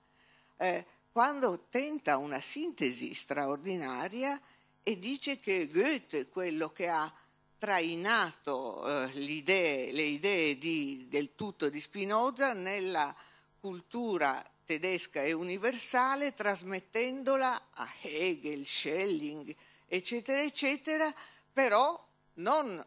eh, quando tenta una sintesi straordinaria e dice che Goethe è quello che ha trainato eh, idee, le idee di, del tutto di Spinoza nella cultura tedesca e universale, trasmettendola a Hegel, Schelling, eccetera, eccetera, però non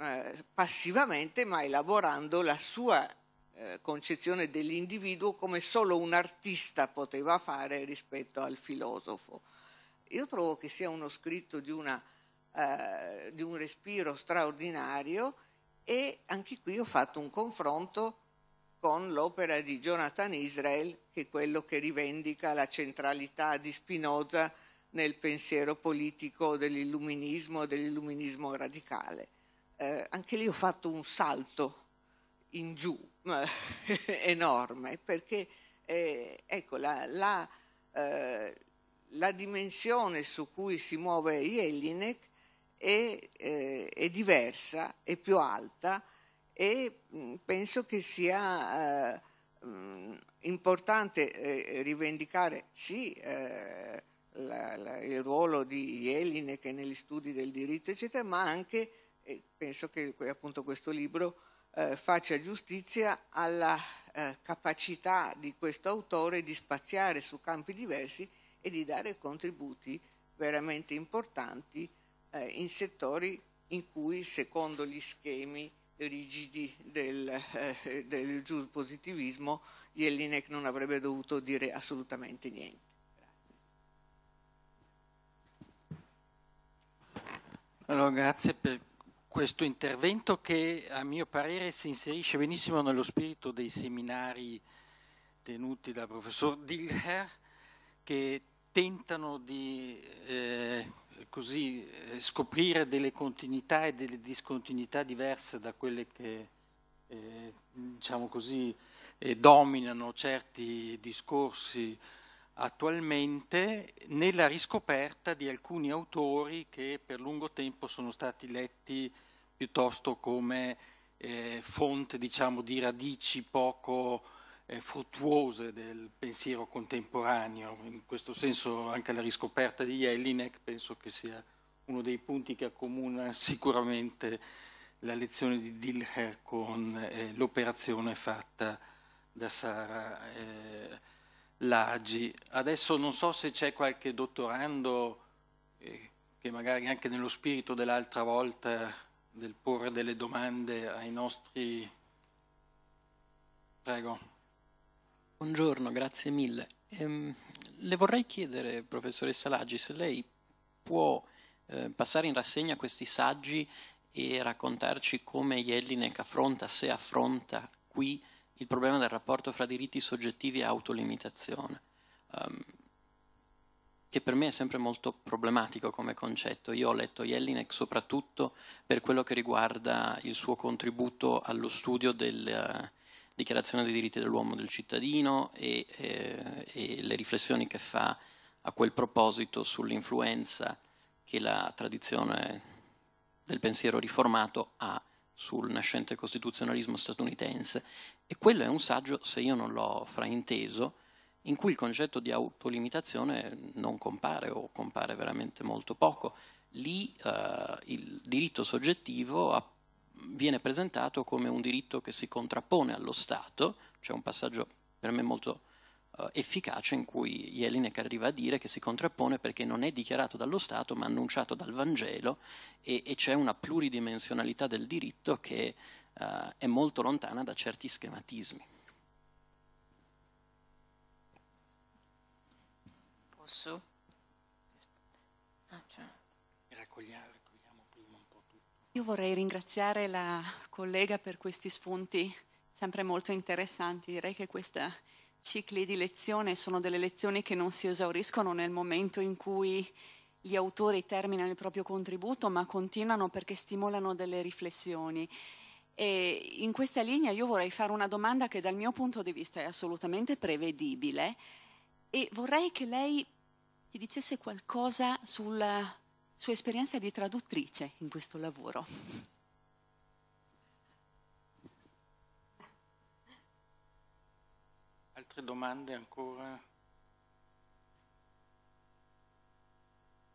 eh, passivamente, ma elaborando la sua eh, concezione dell'individuo come solo un artista poteva fare rispetto al filosofo. Io trovo che sia uno scritto di, una, eh, di un respiro straordinario e anche qui ho fatto un confronto con l'opera di Jonathan Israel, che è quello che rivendica la centralità di Spinoza nel pensiero politico dell'illuminismo e dell'illuminismo radicale. Eh, anche lì ho fatto un salto in giù enorme, perché eh, ecco, la, la, eh, la, dimensione su cui si muove Jelinek è, eh, è diversa, è più alta, e mm, penso che sia eh, mm, importante eh, rivendicare sì eh, la, la, il ruolo di Jeline che negli studi del diritto eccetera ma anche eh, penso che appunto questo libro eh, faccia giustizia alla eh, capacità di questo autore di spaziare su campi diversi e di dare contributi veramente importanti in settori in cui secondo gli schemi rigidi del, eh, del giuspositivismo, Jelinek non avrebbe dovuto dire assolutamente niente. Allora, grazie per questo intervento che a mio parere si inserisce benissimo nello spirito dei seminari tenuti dal professor Dilher che tentano di eh, così, eh, scoprire delle continuità e delle discontinuità diverse da quelle che eh, diciamo così, eh, dominano certi discorsi attualmente nella riscoperta di alcuni autori che per lungo tempo sono stati letti piuttosto come eh, fonte diciamo, di radici poco eh, fruttuose del pensiero contemporaneo. In questo senso anche la riscoperta di Jelinek penso che sia uno dei punti che accomuna sicuramente la lezione di Dilher con eh, l'operazione fatta da Sara eh, Lagi. Adesso non so se c'è qualche dottorando eh, che magari anche nello spirito dell'altra volta del porre delle domande ai nostri... Prego. Buongiorno, grazie mille. Ehm, le vorrei chiedere, professoressa Laggi, se lei può eh, passare in rassegna questi saggi e raccontarci come Jelinek affronta, se affronta qui, il problema del rapporto fra diritti soggettivi e autolimitazione, um, che per me è sempre molto problematico come concetto. Io ho letto Jelinek soprattutto per quello che riguarda il suo contributo allo studio del eh, dichiarazione dei diritti dell'uomo e del cittadino e, eh, e, le riflessioni che fa a quel proposito sull'influenza che la tradizione del pensiero riformato ha sul nascente costituzionalismo statunitense. E quello è un saggio, se io non l'ho frainteso, in cui il concetto di autolimitazione non compare o compare veramente molto poco. Lì eh, il diritto soggettivo appare viene presentato come un diritto che si contrappone allo Stato, c'è cioè un passaggio per me molto eh, efficace in cui Jelinek arriva a dire che si contrappone perché non è dichiarato dallo Stato ma annunciato dal Vangelo e, e c'è una pluridimensionalità del diritto che eh, è molto lontana da certi schematismi. Posso? Ah, cioè. Mi raccogliamo. Io vorrei ringraziare la collega per questi spunti sempre molto interessanti. Direi che questi cicli di lezione sono delle lezioni che non si esauriscono nel momento in cui gli autori terminano il proprio contributo, ma continuano perché stimolano delle riflessioni. E in questa linea io vorrei fare una domanda che dal mio punto di vista è assolutamente prevedibile e vorrei che lei ti dicesse qualcosa sul sua esperienza di traduttrice in questo lavoro. Altre domande ancora?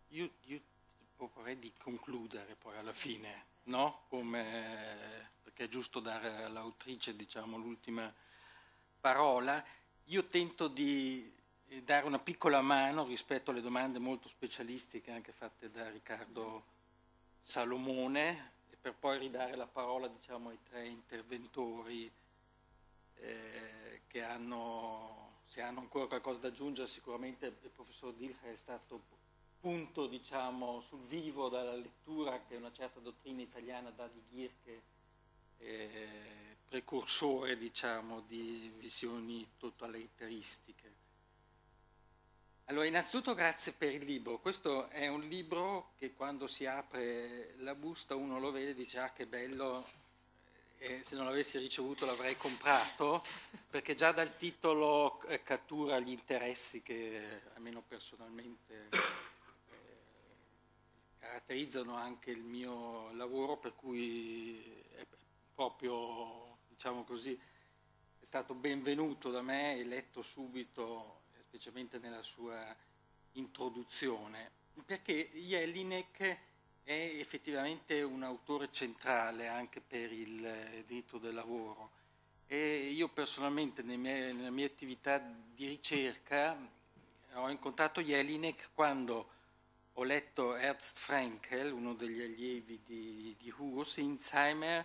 Io, io proporrei di concludere poi alla fine, no? Come, perché è giusto dare all'autrice diciamo, l'ultima parola. Io tento di e dare una piccola mano rispetto alle domande molto specialistiche anche fatte da Riccardo Salomone e per poi ridare la parola diciamo, ai tre interventori eh, che hanno, se hanno ancora qualcosa da aggiungere, sicuramente il professor Dilcher è stato punto diciamo, sul vivo dalla lettura che una certa dottrina italiana dà di Ghirche, precursore diciamo, di visioni totalitaristiche. Allora, innanzitutto grazie per il libro. Questo è un libro che quando si apre la busta uno lo vede e dice ah che bello, eh, eh se non l'avessi ricevuto l'avrei comprato, perché già dal titolo eh, cattura gli interessi che eh, almeno personalmente eh, caratterizzano anche il mio lavoro, per cui eh, è proprio, diciamo così, è stato benvenuto da me e letto subito semplicemente nella sua introduzione, perché Jelinek è effettivamente un autore centrale anche per il eh, diritto del lavoro e io personalmente mie, nella mia attività di ricerca ho incontrato Jelinek quando ho letto Ernst Frankel, uno degli allievi di, di Hugo Sinsheimer,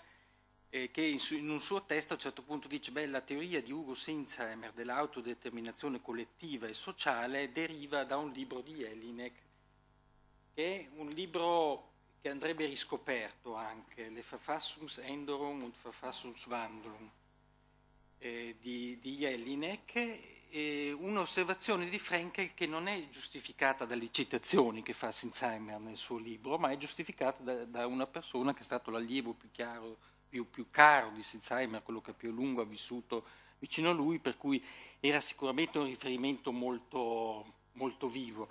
eh, che in, su, in, un suo testo a un certo punto dice beh la teoria di Ugo Sinzheimer dell'autodeterminazione collettiva e sociale deriva da un libro di Jelinek che è un libro che andrebbe riscoperto anche, le Verfassums Endorum und Verfassungswandlung eh, di, di Jelinek un'osservazione di Frankel che non è giustificata dalle citazioni che fa Sinzheimer nel suo libro, ma è giustificata da, da una persona che è stato l'allievo più chiaro più, più caro di Sitzheimer, quello che più a lungo ha vissuto vicino a lui, per cui era sicuramente un riferimento molto, molto vivo.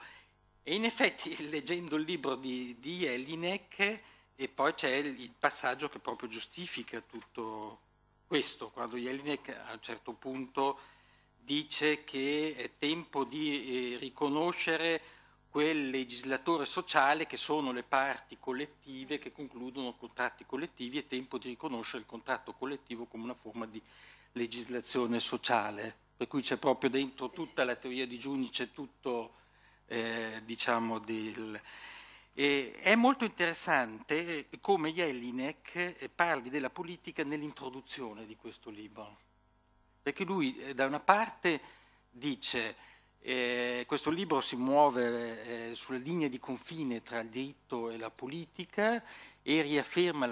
E in effetti, leggendo il libro di, di Jelinek, e poi c'è il passaggio che proprio giustifica tutto questo, quando Jelinek a un certo punto dice che è tempo di eh, riconoscere quel legislatore sociale che sono le parti collettive che concludono contratti collettivi è tempo di riconoscere il contratto collettivo come una forma di legislazione sociale. Per cui c'è proprio dentro tutta la teoria di Giuni, c'è tutto, eh, diciamo, del... E è molto interessante come Jelinek eh, parli della politica nell'introduzione di questo libro, perché lui eh, da una parte dice eh, questo libro si muove eh, sulla linea di confine tra il diritto e la politica e riafferma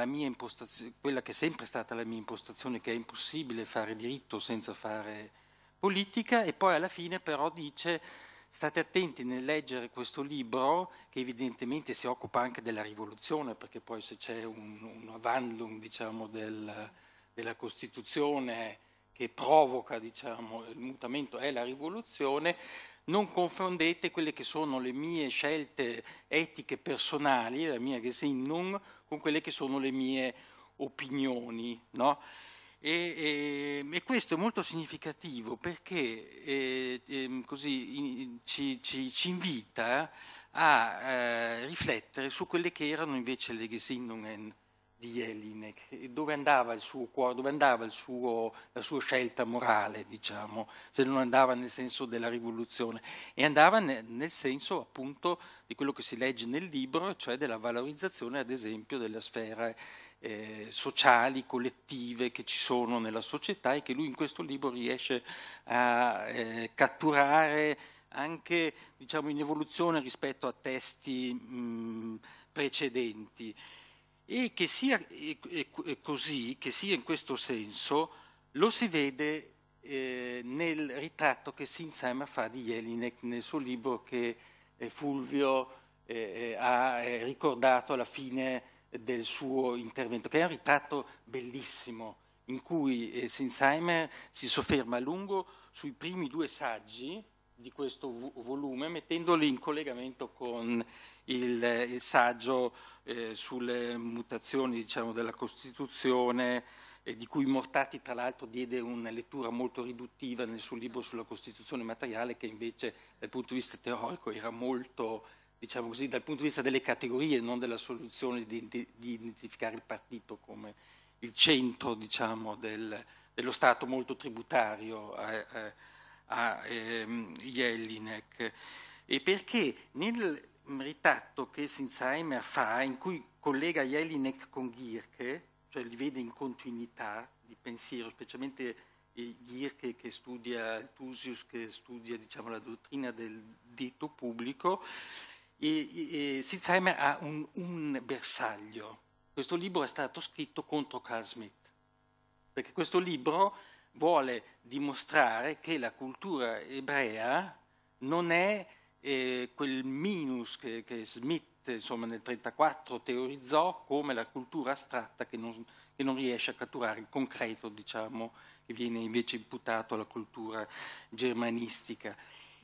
quella che è sempre stata la mia impostazione, che è impossibile fare diritto senza fare politica, e poi alla fine però dice state attenti nel leggere questo libro, che evidentemente si occupa anche della rivoluzione, perché poi se c'è un, un avanlum diciamo, del, della Costituzione che provoca diciamo, il mutamento è la rivoluzione, non confondete quelle che sono le mie scelte etiche personali, la mia gesinnung, con quelle che sono le mie opinioni. No? E, e, e, questo è molto significativo perché eh, eh, così, in, ci, ci, ci, invita a eh, riflettere su quelle che erano invece le Gesinnungen di Jelinek, dove andava il suo cuore, dove andava suo, la sua scelta morale, diciamo, se non andava nel senso della rivoluzione, e andava nel, nel senso appunto di quello che si legge nel libro, cioè della valorizzazione ad esempio delle sfere eh, sociali, collettive che ci sono nella società e che lui in questo libro riesce a eh, catturare anche diciamo, in evoluzione rispetto a testi mh, precedenti e che sia così, che sia in questo senso, lo si vede eh, nel ritratto che Sinsheimer fa di Jelinek nel suo libro che eh, Fulvio eh, eh ha eh, ricordato alla fine del suo intervento, che è un ritratto bellissimo in cui eh, Sinsheimer si sofferma a lungo sui primi due saggi di questo volume, mettendoli in collegamento con il, il saggio eh, sulle mutazioni diciamo, della Costituzione, eh, di cui Mortati tra l'altro diede una lettura molto riduttiva nel suo libro sulla Costituzione materiale, che invece dal punto di vista teorico era molto, diciamo così, dal punto di vista delle categorie, non della soluzione di, di, identificare il partito come il centro diciamo, del, dello Stato molto tributario a, eh, a, eh, a ehm, Jelinek. E perché nel ritratto che Sinsheimer fa, in cui collega Jelinek con Ghirke, cioè li vede in continuità di pensiero, specialmente Ghirke che studia, Tusius che studia diciamo, la dottrina del dito pubblico, e, e Sinsheimer ha un, un bersaglio. Questo libro è stato scritto contro Carl Smith, perché questo libro vuole dimostrare che la cultura ebrea non è eh, quel minus che, che Smith insomma, nel 1934 teorizzò come la cultura astratta che non, che non riesce a catturare il concreto, diciamo, che viene invece imputato alla cultura germanistica.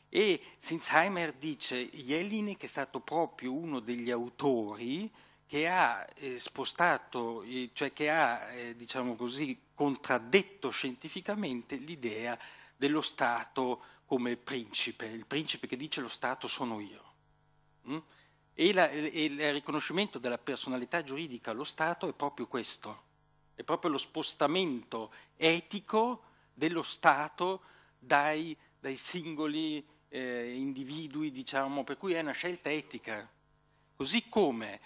E Sinsheimer dice Jelinek è stato proprio uno degli autori che ha eh, spostato, eh, cioè che ha, eh, diciamo così, contraddetto scientificamente l'idea dello Stato come principe, il principe che dice lo Stato sono io. Mm? E, la, e il riconoscimento della personalità giuridica allo Stato è proprio questo, è proprio lo spostamento etico dello Stato dai, dai singoli eh, individui, diciamo, per cui è una scelta etica. Così come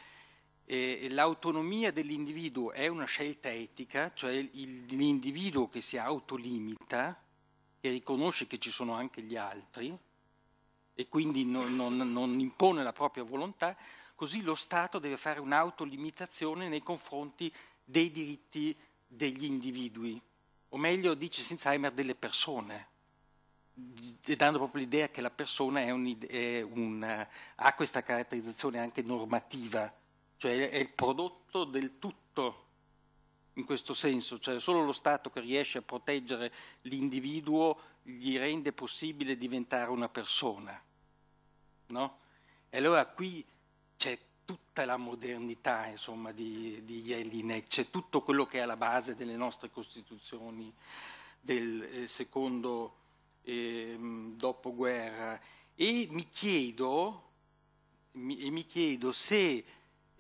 eh, l'autonomia dell'individuo è una scelta etica, cioè l'individuo che si autolimita, che riconosce che ci sono anche gli altri e quindi non, non, non impone la propria volontà, così lo Stato deve fare un'autolimitazione nei confronti dei diritti degli individui, o meglio, dice Sinsheimer, delle persone, dando proprio l'idea che la persona un, ha questa caratterizzazione anche normativa, cioè è il prodotto del tutto in questo senso, cioè solo lo Stato che riesce a proteggere l'individuo gli rende possibile diventare una persona. No? E allora qui c'è tutta la modernità insomma, di, di Jelinek, c'è tutto quello che è alla base delle nostre costituzioni del eh, secondo eh, dopoguerra. E mi chiedo, mi, e mi chiedo se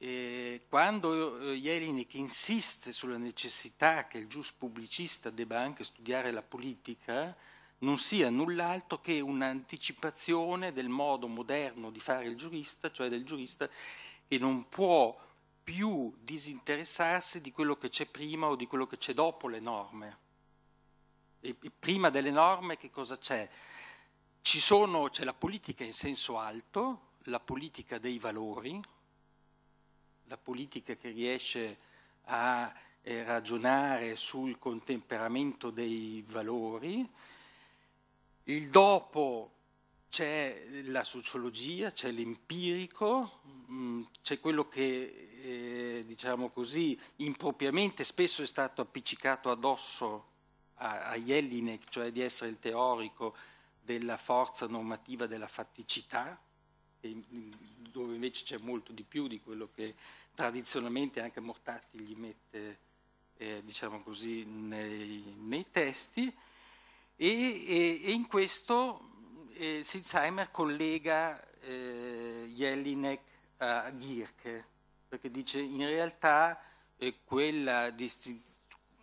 eh, quando eh, Jelinek insiste sulla necessità che il gius pubblicista debba anche studiare la politica, non sia null'altro che un'anticipazione del modo moderno di fare il giurista, cioè del giurista che non può più disinteressarsi di quello che c'è prima o di quello che c'è dopo le norme. E, e prima delle norme che cosa c'è? c'è la politica in senso alto, la politica dei valori, la politica che riesce a eh, ragionare sul contemperamento dei valori, il dopo c'è la sociologia, c'è l'empirico, mm, c'è quello che, eh, diciamo così, impropriamente spesso è stato appiccicato addosso a, a Jelinek, cioè di essere il teorico della forza normativa della fatticità, dove invece c'è molto di più di quello che tradizionalmente anche Mortati gli mette, eh, diciamo così, nei, nei testi. E, e, e, in questo eh, Sinzheimer collega eh, Jelinek a Gierke, perché dice in realtà eh, quella,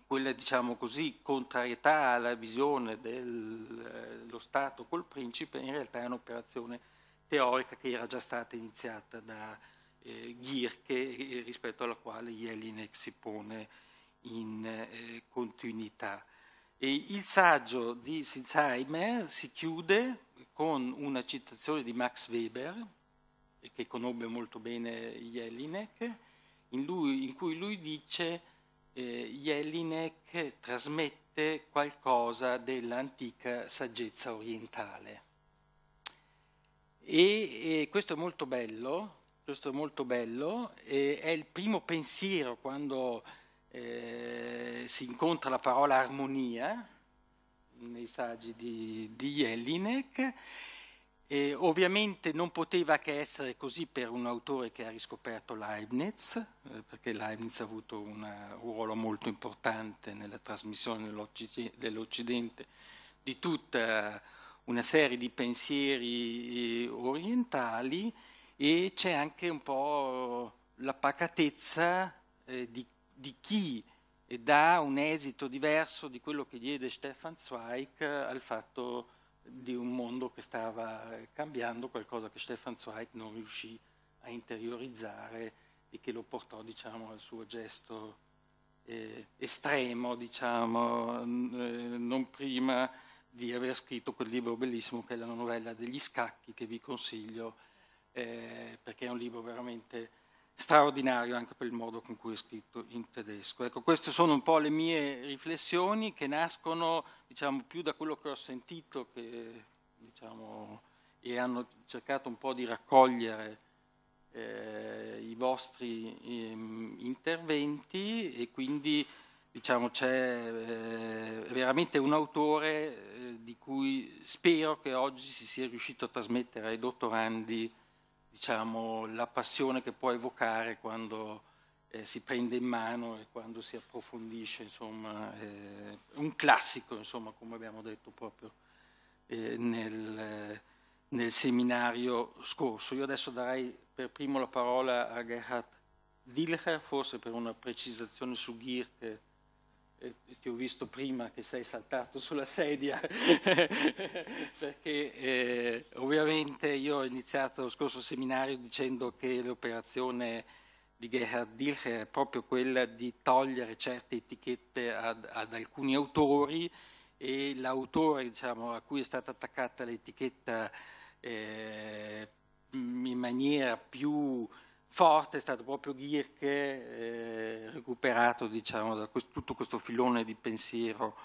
quella diciamo così, contrarietà alla visione dello eh, Stato col principe in realtà è un'operazione teorica che era già stata iniziata da eh, Ghirche eh, rispetto alla quale Jelinek si pone in eh, continuità. E il saggio di Sitzheimer si chiude con una citazione di Max Weber, eh, che conobbe molto bene Jelinek, in, lui, in cui lui dice eh, Jelinek trasmette qualcosa dell'antica saggezza orientale. E, e questo è molto bello, questo è molto bello, è il primo pensiero quando eh, si incontra la parola armonia nei saggi di, di Jelinek. E ovviamente non poteva che essere così per un autore che ha riscoperto Leibniz, eh, perché Leibniz ha avuto un ruolo molto importante nella trasmissione dell'Occidente di tutta una serie di pensieri eh, orientali e c'è anche un po' la pacatezza eh, di, di, chi eh, dà un esito diverso di quello che diede Stefan Zweig al fatto di un mondo che stava cambiando, qualcosa che Stefan Zweig non riuscì a interiorizzare e che lo portò diciamo, al suo gesto eh, estremo, diciamo, eh, non prima di aver scritto quel libro bellissimo che è la novella degli scacchi che vi consiglio eh, perché è un libro veramente straordinario anche per il modo con cui è scritto in tedesco. Ecco, queste sono un po' le mie riflessioni che nascono diciamo, più da quello che ho sentito che, diciamo, e hanno cercato un po' di raccogliere eh, i vostri eh, interventi e quindi diciamo, c'è eh, veramente un autore eh, di cui spero che oggi si sia riuscito a trasmettere ai dottorandi diciamo, la passione che può evocare quando eh, si prende in mano e quando si approfondisce insomma, eh, un classico, insomma, come abbiamo detto proprio eh, nel, nel, seminario scorso. Io adesso darei per primo la parola a Gerhard Dilcher, forse per una precisazione su Gir che eh, ti ho visto prima che sei saltato sulla sedia, perché eh, ovviamente io ho iniziato lo scorso seminario dicendo che l'operazione di Gerhard Dilcher è proprio quella di togliere certe etichette ad, ad alcuni autori e l'autore diciamo, a cui è stata attaccata l'etichetta eh, in maniera più forte è stato proprio Ghirche, eh, recuperato diciamo, da questo, tutto questo filone di pensiero,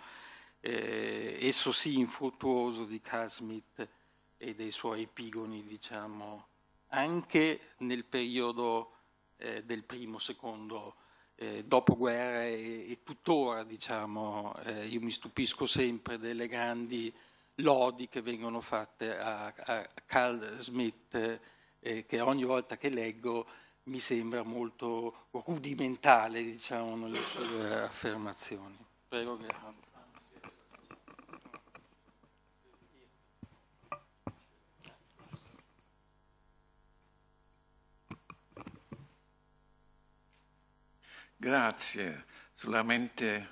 eh, esso sì infruttuoso di Carl Smith e dei suoi epigoni, diciamo, anche nel periodo eh, del primo, secondo eh, dopoguerra e, e tuttora, diciamo, eh, io mi stupisco sempre delle grandi lodi che vengono fatte a, a Carl Smith eh, che ogni volta che leggo mi sembra molto rudimentale, diciamo, nelle sue affermazioni. Prego, Gerardo. Grazie, solamente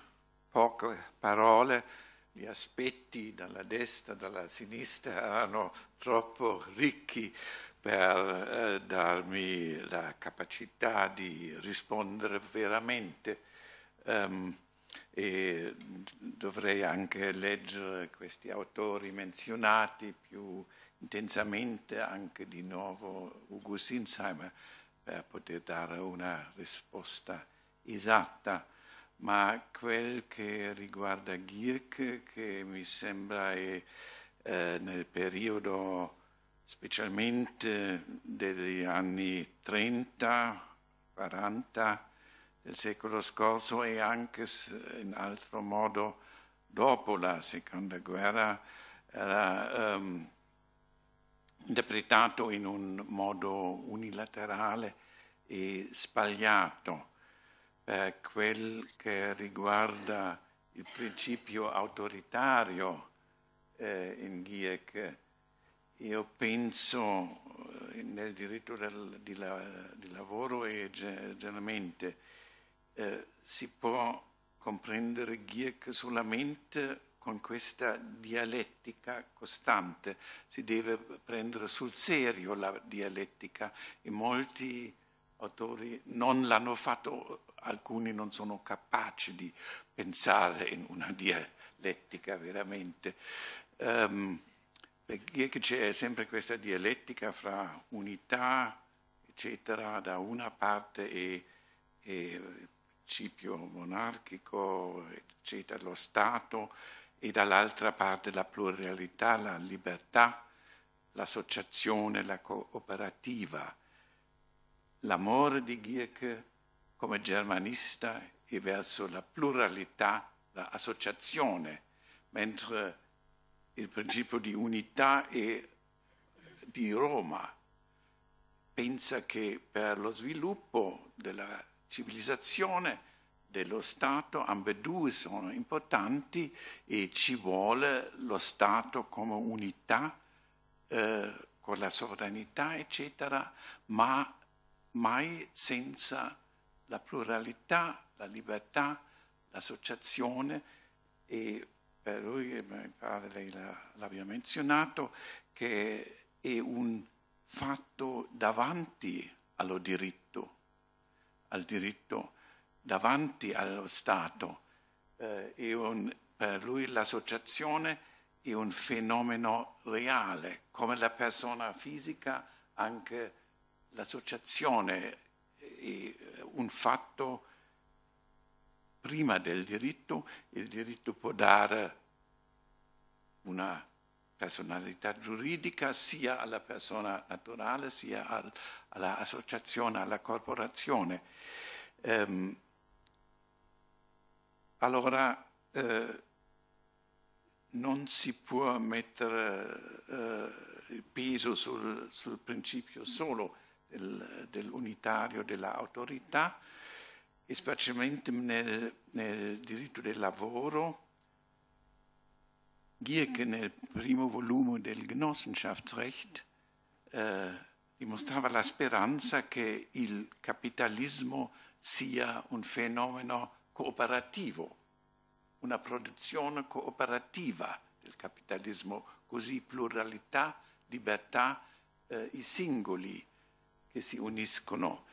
poche parole. Gli aspetti dalla destra, e dalla sinistra erano troppo ricchi per eh, darmi la capacità di rispondere veramente um, e dovrei anche leggere questi autori menzionati più intensamente, anche di nuovo Ugo Sinsheimer, per poter dare una risposta esatta. Ma quel che riguarda Gierke, che mi sembra è, eh, nel periodo specialmente degli anni 30, 40 del secolo scorso e anche in altro modo dopo la seconda guerra era um, interpretato in un modo unilaterale e sbagliato per quel che riguarda il principio autoritario eh, in Gieck io penso eh, nel diritto del, di, la, di, lavoro e generalmente eh, si può comprendere Gierke solamente con questa dialettica costante. Si deve prendere sul serio la dialettica e molti autori non l'hanno fatto, alcuni non sono capaci di pensare in una dialettica veramente. Um, perché c'è sempre questa dialettica fra unità, eccetera, da una parte e, e principio monarchico, eccetera, lo Stato, e dall'altra parte la pluralità, la libertà, l'associazione, la cooperativa. L'amore di Gierke come germanista è verso la pluralità, l'associazione, mentre il principio di unità e di Roma. Pensa che per lo sviluppo della civilizzazione, dello Stato, ambedue sono importanti e ci vuole lo Stato come unità eh, con la sovranità, eccetera, ma mai senza la pluralità, la libertà, l'associazione e per lui, mi pare lei l'abbia menzionato, che è un fatto davanti allo diritto, al diritto davanti allo Stato. Eh, un, per lui l'associazione è un fenomeno reale, come la persona fisica anche l'associazione è un fatto prima del diritto, il diritto può dare una personalità giuridica sia alla persona naturale sia al, all'associazione, alla corporazione. Ehm, allora eh, non si può mettere eh, il peso sul, sul principio solo del, dell'unitario dell'autorità, e specialmente nel, nel diritto del lavoro, Gierke nel primo volume del Genossenschaftsrecht eh, dimostrava la speranza che il capitalismo sia un fenomeno cooperativo, una produzione cooperativa del capitalismo, così pluralità, libertà, eh, i singoli che si uniscono,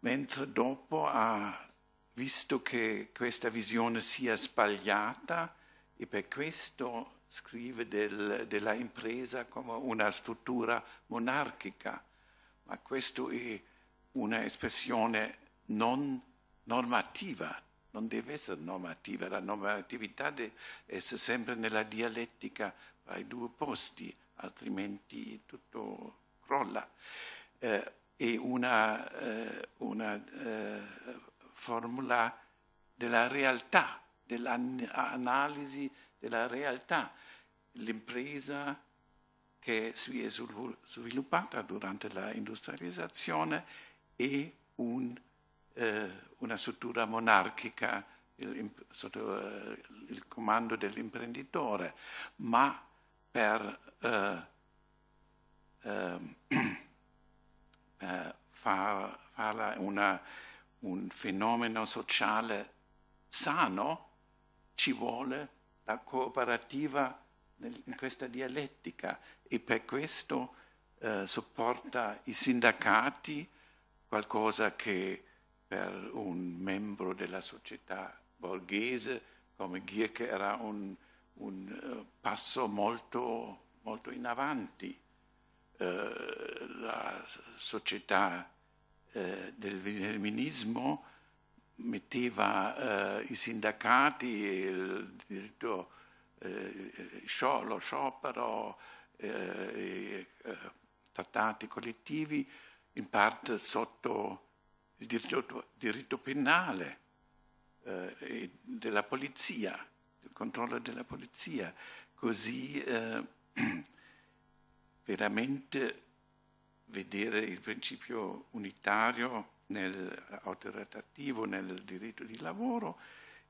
mentre dopo ha visto che questa visione sia sbagliata e per questo scrive del, della impresa come una struttura monarchica, ma questa è un'espressione non normativa, non deve essere normativa, la normatività deve essere sempre nella dialettica tra i due posti, altrimenti tutto crolla. Eh, è una, eh, una eh, formula della realtà, dell'analisi della realtà. L'impresa che si è sviluppata durante l'industrializzazione è un, eh, una struttura monarchica il, sotto eh, il comando dell'imprenditore, ma per, eh, ehm, per far, farla una un fenomeno sociale sano, ci vuole la cooperativa in questa dialettica e per questo eh, supporta i sindacati, qualcosa che per un membro della società borghese come Gierke era un, un eh, passo molto, molto, in avanti. Eh, la società eh, del Wilhelminismo metteva eh, i sindacati, il diritto, eh, lo sciopero, eh, eh, trattati collettivi, in parte sotto il diritto, diritto penale eh, della polizia, il controllo della polizia. Così veramente vedere il principio unitario nel autoritativo, nel diritto di lavoro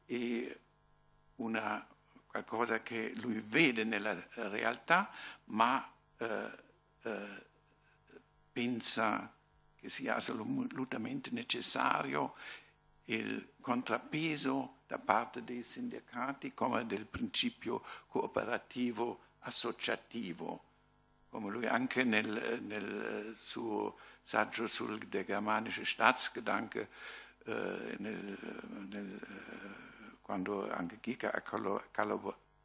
e una, qualcosa che lui vede nella realtà, ma eh, eh, pensa che sia assolutamente necessario il contrapeso da parte dei sindacati come del principio cooperativo associativo come lui anche nel, nel suo saggio sul germanische Staatsgedanke, eh, nel, nel, eh, quando anche Giga ha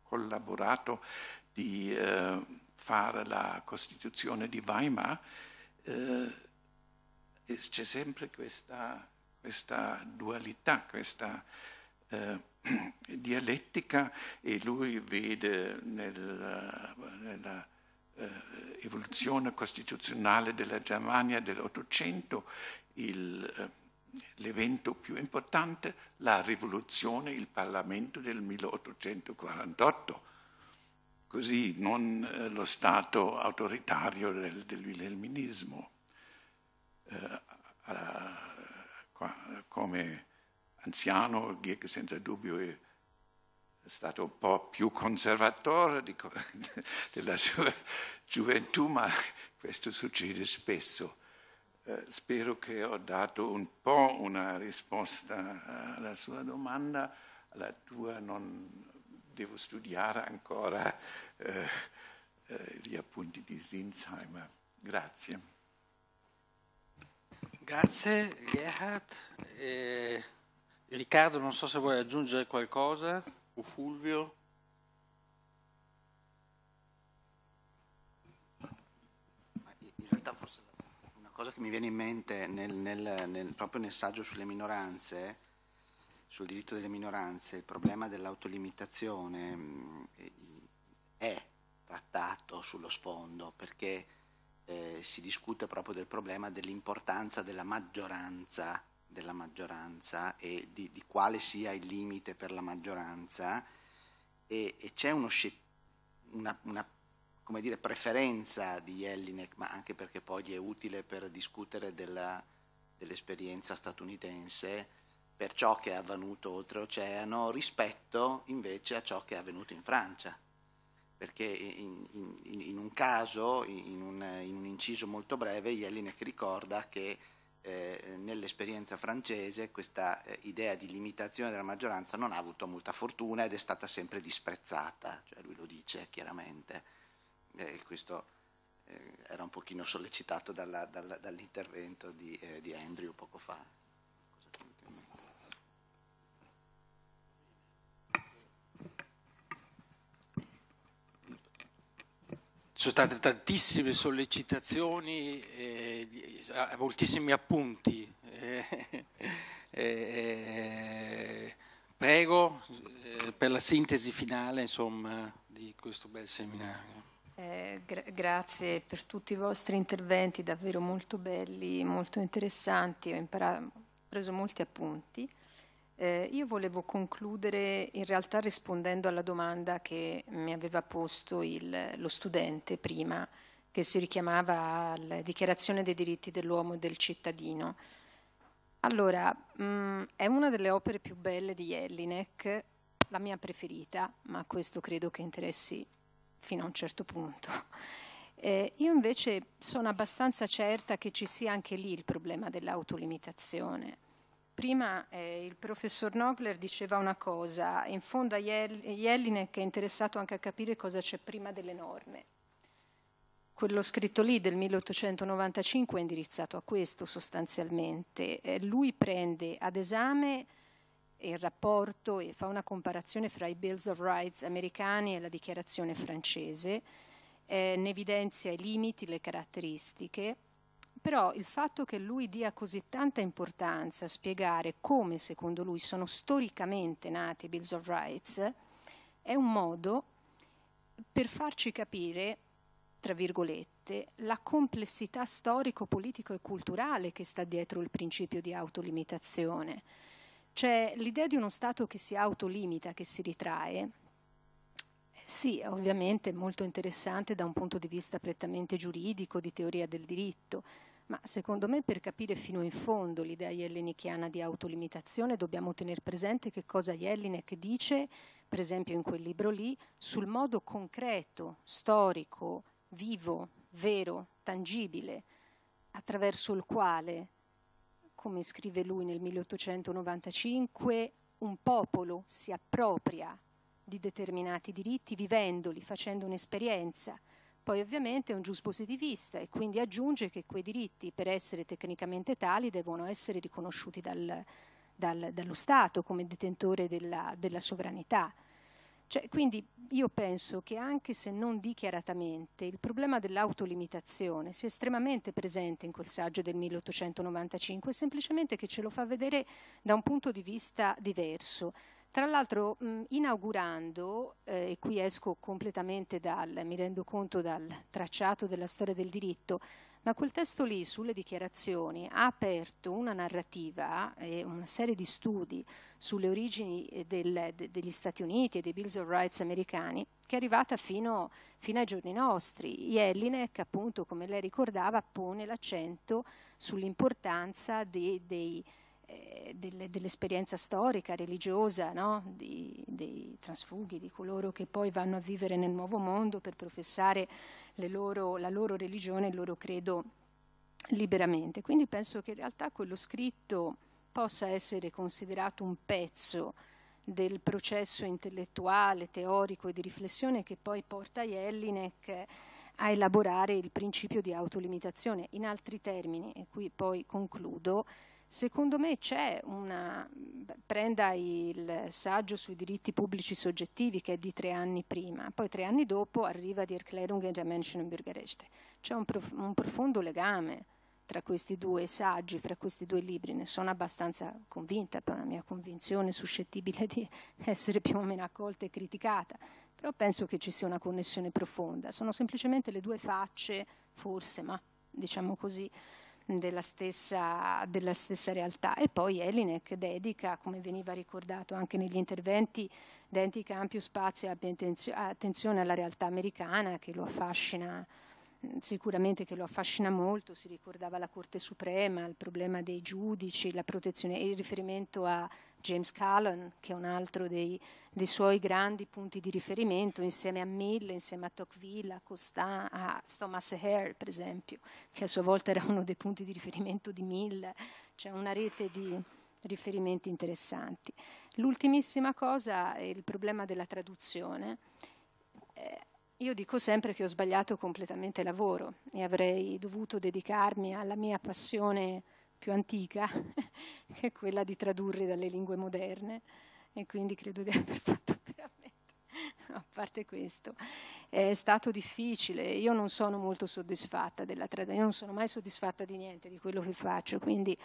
collaborato di eh, fare la Costituzione di Weimar, eh, c'è sempre questa, questa dualità, questa eh, dialettica e lui vede nella, nella eh, evoluzione costituzionale della Germania dell'Ottocento, eh, l'evento più importante, la rivoluzione, il Parlamento del 1848, così non eh, lo Stato autoritario del, del Wilhelminismo. Alla, eh, qua, come anziano, Gierke senza dubbio è è stato un po' più conservatore di, della sua gioventù, ma questo succede spesso. Eh, spero che ho dato un po' una risposta alla sua domanda, alla tua non devo studiare ancora eh, eh, gli appunti di Zinsheimer. Grazie. Grazie Gerhard. Eh, Riccardo, non so se vuoi aggiungere qualcosa. Marco Fulvio. In realtà forse una cosa che mi viene in mente nel, nel, nel, proprio nel saggio sulle minoranze, sul diritto delle minoranze, il problema dell'autolimitazione mm, è trattato sullo sfondo perché eh, si discute proprio del problema dell'importanza della maggioranza della maggioranza e di, di quale sia il limite per la maggioranza e, e c'è una, una dire, preferenza di Jelinek, ma anche perché poi gli è utile per discutere dell'esperienza dell statunitense, per ciò che è avvenuto oltreoceano rispetto invece a ciò che è avvenuto in Francia perché in, in, in, un caso, in un, in un inciso molto breve, Jelinek ricorda che eh, nell'esperienza francese questa eh, idea di limitazione della maggioranza non ha avuto molta fortuna ed è stata sempre disprezzata, cioè lui lo dice chiaramente, eh, questo eh, era un pochino sollecitato dalla, dalla, dall'intervento di, eh, di Andrew poco fa. sono state tantissime sollecitazioni, eh, moltissimi appunti. Eh, eh prego eh, per la sintesi finale insomma, di questo bel seminario. Eh, gra grazie per tutti i vostri interventi, davvero molto belli, molto interessanti. Ho, ho preso molti appunti. Eh, io volevo concludere in realtà rispondendo alla domanda che mi aveva posto il, lo studente prima, che si richiamava alla Dichiarazione dei diritti dell'uomo e del cittadino. Allora, mh, mm, è una delle opere più belle di Jelinek, la mia preferita, ma questo credo che interessi fino a un certo punto. Eh, io invece sono abbastanza certa che ci sia anche lì il problema dell'autolimitazione, Prima eh, il professor Nogler diceva una cosa, in fondo a Jelinek è interessato anche a capire cosa c'è prima delle norme. Quello scritto lì del 1895 è indirizzato a questo sostanzialmente. Eh, lui prende ad esame il rapporto e fa una comparazione fra i Bills of Rights americani e la dichiarazione francese, eh, ne evidenzia i limiti, le caratteristiche però il fatto che lui dia così tanta importanza a spiegare come secondo lui sono storicamente nati i Bills of Rights è un modo per farci capire, tra virgolette, la complessità storico-politico e culturale che sta dietro il principio di autolimitazione. Cioè l'idea di uno Stato che si autolimita, che si ritrae, sì, ovviamente è molto interessante da un punto di vista prettamente giuridico, di teoria del diritto, ma secondo me per capire fino in fondo l'idea jellinichiana di autolimitazione dobbiamo tenere presente che cosa Jelinek dice, per esempio in quel libro lì, sul modo concreto, storico, vivo, vero, tangibile, attraverso il quale, come scrive lui nel 1895, un popolo si appropria di determinati diritti vivendoli, facendo un'esperienza poi ovviamente è un giuspositivista e quindi aggiunge che quei diritti per essere tecnicamente tali devono essere riconosciuti dal, dal, dallo Stato come detentore della, della sovranità. Cioè, quindi io penso che anche se non dichiaratamente il problema dell'autolimitazione sia estremamente presente in quel saggio del 1895, semplicemente che ce lo fa vedere da un punto di vista diverso, tra l'altro inaugurando, eh, e qui esco completamente dal, mi rendo conto dal tracciato della storia del diritto, ma quel testo lì sulle dichiarazioni ha aperto una narrativa e una serie di studi sulle origini eh, del, de, degli Stati Uniti e dei Bills of Rights americani che è arrivata fino, fino ai giorni nostri. Jelinek, appunto, come lei ricordava, pone l'accento sull'importanza dei, dei eh, delle, dell'esperienza storica, religiosa, no? di, dei trasfughi, di coloro che poi vanno a vivere nel nuovo mondo per professare loro, la loro religione, il loro credo liberamente. Quindi penso che in realtà quello scritto possa essere considerato un pezzo del processo intellettuale, teorico e di riflessione che poi porta Jelinek a elaborare il principio di autolimitazione. In altri termini, e qui poi concludo, Secondo me c'è una, prenda il saggio sui diritti pubblici soggettivi che è di tre anni prima, poi tre anni dopo arriva Die Erklärung der Menschenbürgerrechte. C'è un, prof, un profondo legame tra questi due saggi, fra questi due libri, ne sono abbastanza convinta, per una mia convinzione suscettibile di essere più o meno accolta e criticata, però penso che ci sia una connessione profonda, sono semplicemente le due facce, forse, ma diciamo così, della stessa, della stessa realtà. E poi Elinek dedica, come veniva ricordato anche negli interventi, dedica ampio spazio e attenzione alla realtà americana che lo affascina sicuramente che lo affascina molto, si ricordava la Corte Suprema, il problema dei giudici, la protezione e il riferimento a James Callan, che è un altro dei, dei, suoi grandi punti di riferimento, insieme a Mill, insieme a Tocqueville, a Costin, a Thomas Hare, per esempio, che a sua volta era uno dei punti di riferimento di Mill, cioè una rete di riferimenti interessanti. L'ultimissima cosa è il problema della traduzione io dico sempre che ho sbagliato completamente lavoro e avrei dovuto dedicarmi alla mia passione più antica, che è quella di tradurre dalle lingue moderne, e quindi credo di aver fatto veramente, a parte questo, è stato difficile, io non sono molto soddisfatta della traduzione, io non sono mai soddisfatta di niente, di quello che faccio, quindi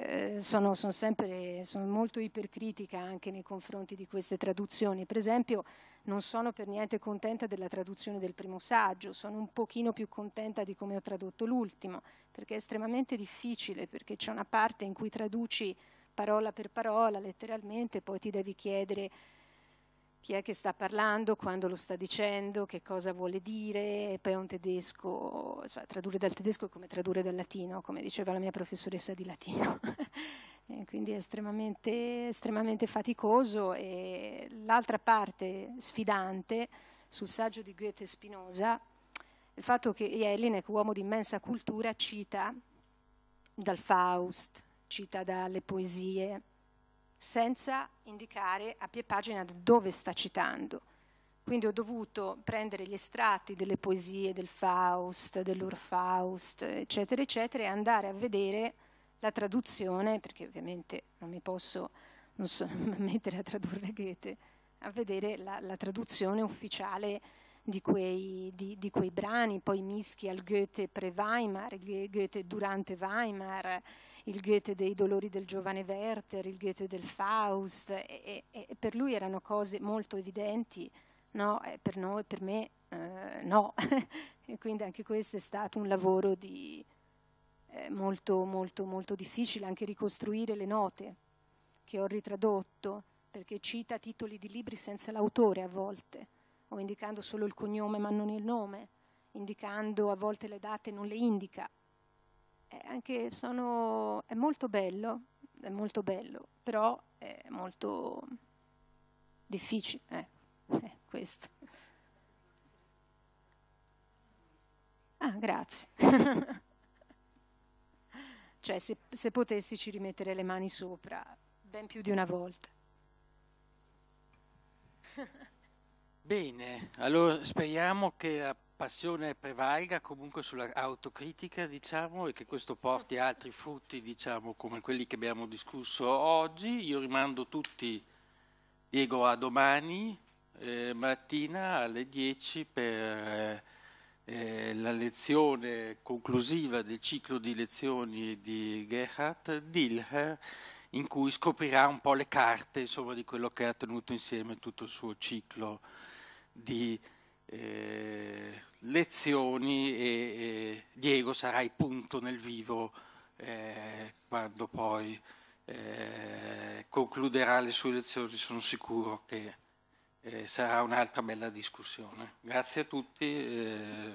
eh, sono, sono, sempre, sono molto ipercritica anche nei confronti di queste traduzioni. Per esempio non sono per niente contenta della traduzione del primo saggio, sono un pochino più contenta di come ho tradotto l'ultimo, perché è estremamente difficile, perché c'è una parte in cui traduci parola per parola, letteralmente, poi ti devi chiedere chi è che sta parlando, quando lo sta dicendo, che cosa vuole dire, e poi è un tedesco, cioè, tradurre dal tedesco è come tradurre dal latino, come diceva la mia professoressa di latino. quindi è estremamente, estremamente faticoso e l'altra parte sfidante sul saggio di Goethe e Spinoza, il fatto che Jelinek, uomo di immensa cultura, cita dal Faust, cita dalle poesie, senza indicare a pie pagina dove sta citando. Quindi ho dovuto prendere gli estratti delle poesie del Faust, dell'Urfaust, eccetera, eccetera, e andare a vedere la traduzione, perché ovviamente non mi posso non so, mettere a tradurre Goethe, a vedere la, la traduzione ufficiale di quei, di, di quei, brani, poi mischi al Goethe pre-Weimar, Goethe durante Weimar, il Goethe dei dolori del giovane Werther, il Goethe del Faust, e, e, e per lui erano cose molto evidenti, no? per noi, per me, eh, no. e quindi anche questo è stato un lavoro di, eh, molto, molto, molto difficile, anche ricostruire le note che ho ritradotto, perché cita titoli di libri senza l'autore a volte, o indicando solo il cognome ma non il nome, indicando a volte le date non le indica, è, eh, sono, è, molto bello, è molto bello, però è molto difficile, ecco, eh, questo. Ah, grazie. cioè, se, se potessi ci rimettere le mani sopra, ben più di una volta. Bene, allora speriamo che la passione prevalga comunque sull'autocritica, diciamo, e che questo porti altri frutti, diciamo, come quelli che abbiamo discusso oggi. Io rimando tutti, Diego, a domani eh, mattina alle 10 per eh, eh, la lezione conclusiva del ciclo di lezioni di Gerhard Dilher, in cui scoprirà un po' le carte, insomma, di quello che ha tenuto insieme tutto il suo ciclo di... Eh, lezioni e, e Diego sarai punto nel vivo eh, quando poi eh, concluderà le sue lezioni, sono sicuro che eh, sarà un'altra bella discussione. Grazie a tutti. Eh.